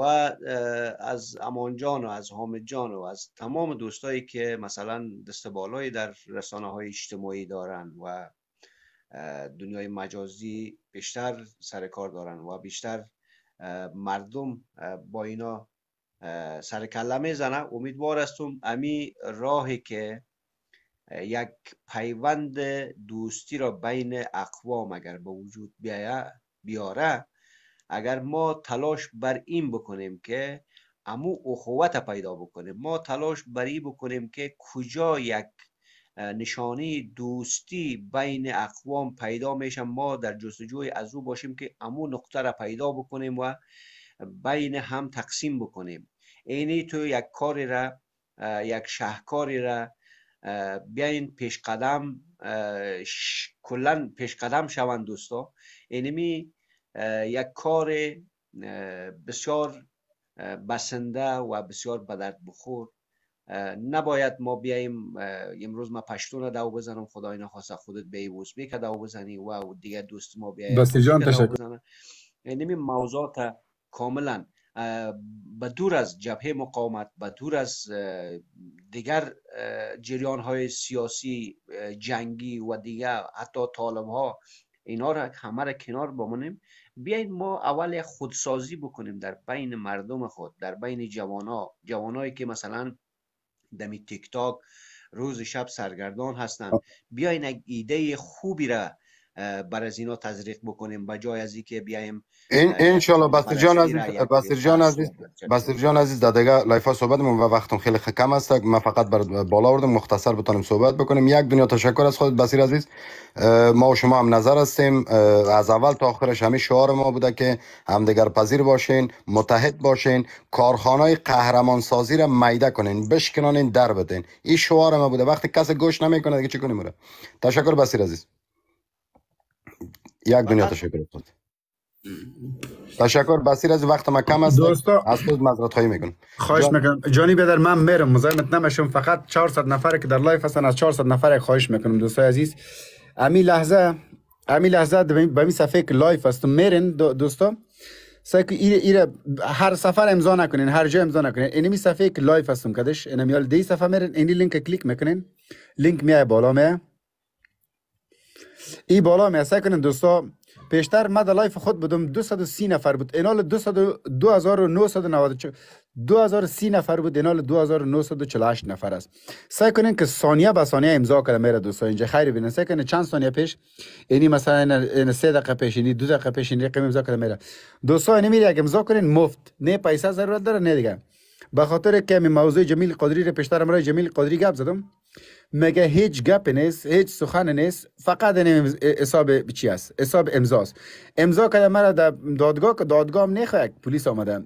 از امان جان و از حامد جان و از تمام دوستایی که مثلا دست بالایی در رسانه های اجتماعی دارن و دنیای مجازی بیشتر سر کار دارن و بیشتر مردم با اینا سر کله میزنه امیدوار هستم امی راهی که یک پیوند دوستی را بین اقوام اگر به وجود بیاره اگر ما تلاش بر این بکنیم که امو اخوت پیدا بکنیم ما تلاش بر این بکنیم که کجا یک نشانه دوستی بین اقوام پیدا میشن ما در جستجوی از او باشیم که امو نقطه را پیدا بکنیم و بین هم تقسیم بکنیم اینی تو یک کاری را یک شهکاری را بیاین پیش قدم کلا پیش قدم شوند دوستا اینمی یک کار بسیار بسنده و بسیار بدرد بخور نباید ما بیایم امروز ما پشتون دو بزنم خدای نخواست خودت به که دو بزنی و دیگه دوست ما بیایم دستی جان تشکر یعنی موضوعات کاملا به دور از جبهه مقاومت به دور از دیگر جریان های سیاسی جنگی و دیگر حتی طالب ها اینا را همه را کنار بمانیم بیاین ما اول خودسازی بکنیم در بین مردم خود در بین جوانا جوانایی که مثلا دمی تیک تاک روز شب سرگردان هستند بیاین ایده خوبی را بر از اینا تزریق بکنیم به جای از اینکه بیایم این ان شاء الله بسیر جان عزیز بسیر جان عزیز بسیر جان عزیز دادگا لایفا صحبت و وقتم خیلی کم است ما فقط بر بالا آوردم مختصر بتونیم صحبت بکنیم یک دنیا تشکر از خود بسیر عزیز ما و شما هم نظر هستیم از اول تا آخرش همین شعار ما بوده که همدیگر پذیر باشین متحد باشین کارخانه قهرمان سازی را میده کنین بشکنانین در بدین این شعار ما بوده وقتی کس گوش نمیکنه دیگه چی کنیم آره. تشکر بسیر عزیز یک دنیا تشکر استاد تشکر بسیر از وقت ما کم است دوستا از خود مذرت خواهی میکنم خواهش جان... میکنم جانی بدر من میرم مزاحمت نمیشم فقط 400 نفر که در لایف هستن از 400 نفر خواهش میکنم دوستای عزیز امی لحظه امی لحظه به می صفحه که لایف است میرن دوستا سعی که ایره هر سفر امضا نکنین هر جا امضا نکنین می صفحه که لایف هستم کدش اینمیال دی صفحه میرن اینی لینک کلیک میکنین لینک میای بالا میای ای بالا می کنن دوستا پیشتر ما در لایف خود بودم 230 نفر بود اینال 2994 2030 نفر بود اینال 2948 نفر است سعی کنین که ثانیه به ثانیه امضا کنه میره دوستا اینجا خیر ببینین سعی کنین چند ثانیه پیش یعنی مثلا این یعنی- 3 یعنی دقیقه پیش یعنی 2 دقیقه پیش این رقم امضا کنه میره دوستا این یعنی میره اگه امضا کنین مفت نه پیسہ ضرورت داره نه دیگه به خاطر که موضوع جمیل قادری رو پیشتر امرای جمیل قادری گپ زدم مگه هیچ گپ نیست هیچ سخن نیست فقط این حساب چی است حساب امضاست امضا کردن مرا در دادگاه که دادگاه هم نخواهد پلیس آمده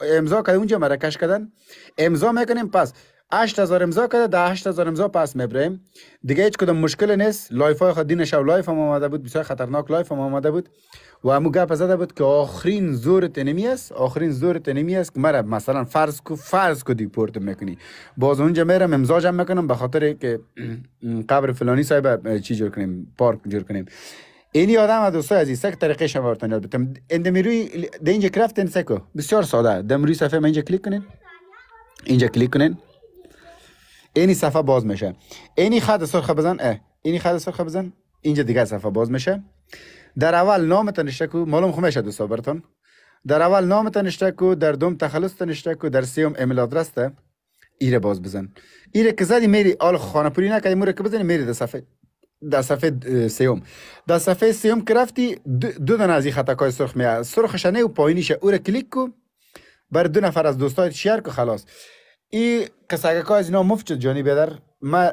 امضا کرده اونجا مرا کش کردن امضا میکنیم پس 8000 امضا کرده ده 8000 امضا پس میبریم دیگه هیچ کدوم مشکل نیست لایف های خود دین شو لایف هم آمده بود بسیار خطرناک لایف هم آمده بود و امو گپ زده بود که آخرین زور تنمی است آخرین زور تنمی است که مرا مثلا فرض کو فرض کو دیپورت میکنی باز اونجا میرم امضا جمع میکنم به خاطر که *clears throat* قبر فلانی صاحب چی جور کنیم پارک جور کنیم اینی آدم دوستای عزیز سک طریقه شما براتون یاد بدم اندمیروی اینجا کرافتن سکو بسیار ساده دمروی صفحه من اینجا کلیک کنین اینجا کلیک کنین اینی صفحه باز میشه اینی خط سرخ بزن اینی خط سرخ بزن اینجا دیگه صفحه باز میشه در اول نامتان اشتکو معلوم خمیشه دوستا برتان در اول نامتان اشتکو در دوم تخلصتان اشتکو در سیوم امیل آدرسته ایره باز بزن ایره که زدی میری آل خانه پوری نکردی موره که بزنی میری در صفحه در صفحه سیوم در صفحه سیوم که رفتی دو دانه از این خطکای سرخ میاد سرخشنه و پایینیشه او را کلیک کو بر دو نفر از دوستایت شیر کو خلاص این قصه که از اینا مفت شد جانی بدر من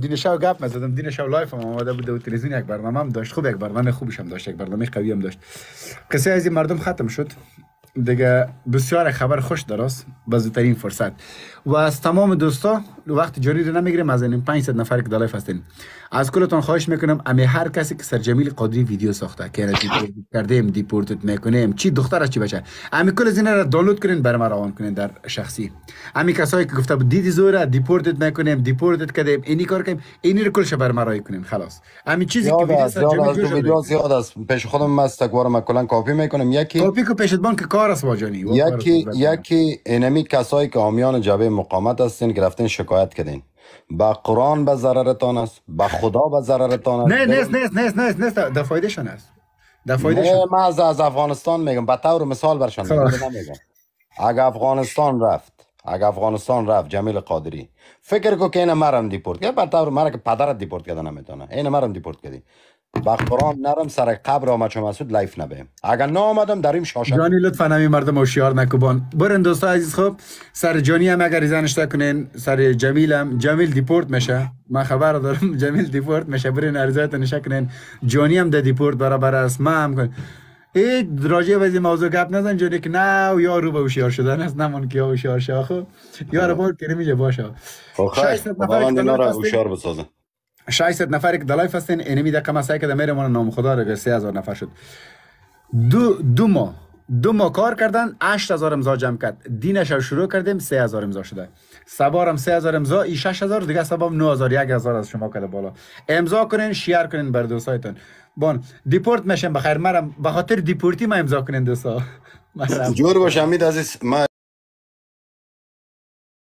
دینشاو گپ دین دینشاو لایف هم آماده بود و تلویزیون یک برنامه هم داشت خوب یک برنامه خوبش هم داشت یک برنامه قوی هم داشت قصه از این مردم ختم شد دیگه بسیار خبر خوش درست به فرصت و از تمام دوستا وقت جاری رو نمیگیریم از این 500 نفر که دلایف هستین از کلتون خواهش میکنم امی هر کسی که سر جمیل قادری ویدیو ساخته که را کردیم دیپورتت میکنیم چی دختر چی بچه امی کل زینه را دانلود کنین بر ما روان کنین در شخصی امی کسایی که گفته دیدی زوره دیپورتت میکنیم دیپورتت کردیم اینی کار کنیم اینی رو کلش بر ما کنین خلاص امی چیزی که ویدیو سر جمیل ویدیو زیاد است پیش خودم مست تکوار ما کلا کاپی میکنم یکی کافی کو پیشت بان کار است واجانی یکی یکی انمی کسایی که حامیان جواب مقامت هستین که رفتین شکایت کردین با قرآن به ضررتان است با خدا به ضررتان است نه نه نه نه نه ده فایده است فایده ما از, از افغانستان میگم به طور مثال برشان میگم خب. اگر افغانستان رفت اگه افغانستان رفت جمیل قادری فکر کو که این مرم دیپورت کرد بر طور مرا که پدرت دیپورت کردن نمیتونه این مرم دیپورت کردی با قرآن نرم سر قبر آمد چون مسعود لایف نبه اگر نامدم در این شاشه جانی لطفا نمی مردم شیار نکوبان برن دوستا عزیز خوب سر جانی هم اگر ایزنش کنین سر جمیل هم جمیل دیپورت میشه من خبر دارم *laughs* جمیل دیپورت میشه برین عرضایت نشه جانی هم ده دیپورت برابر است ما هم کن ای و وزی موضوع گپ نزن جانی که نه یا رو به هوشیار شدن است نمون که هوشیار شه خب یا رو کریمی کریم باشه 600 خب، خیلی 600 نفری که دلایف هستین اینمی دقیقه که در ما نام خدا رو 3000 نفر شد دو, دو ماه دو ماه کار کردن 8000 امضا جمع کرد دینش رو شروع کردیم 3000 امضا شده سبارم 3000 امضا این 6000 دیگه سبارم 9000 1000 از شما کرده بالا امضا کنین شیر کنین بر دوستایتون بون دیپورت میشم بخیر مرم به خاطر دیپورتی ما امضا کنین دوستا *laughs* جور باش امید عزیز ما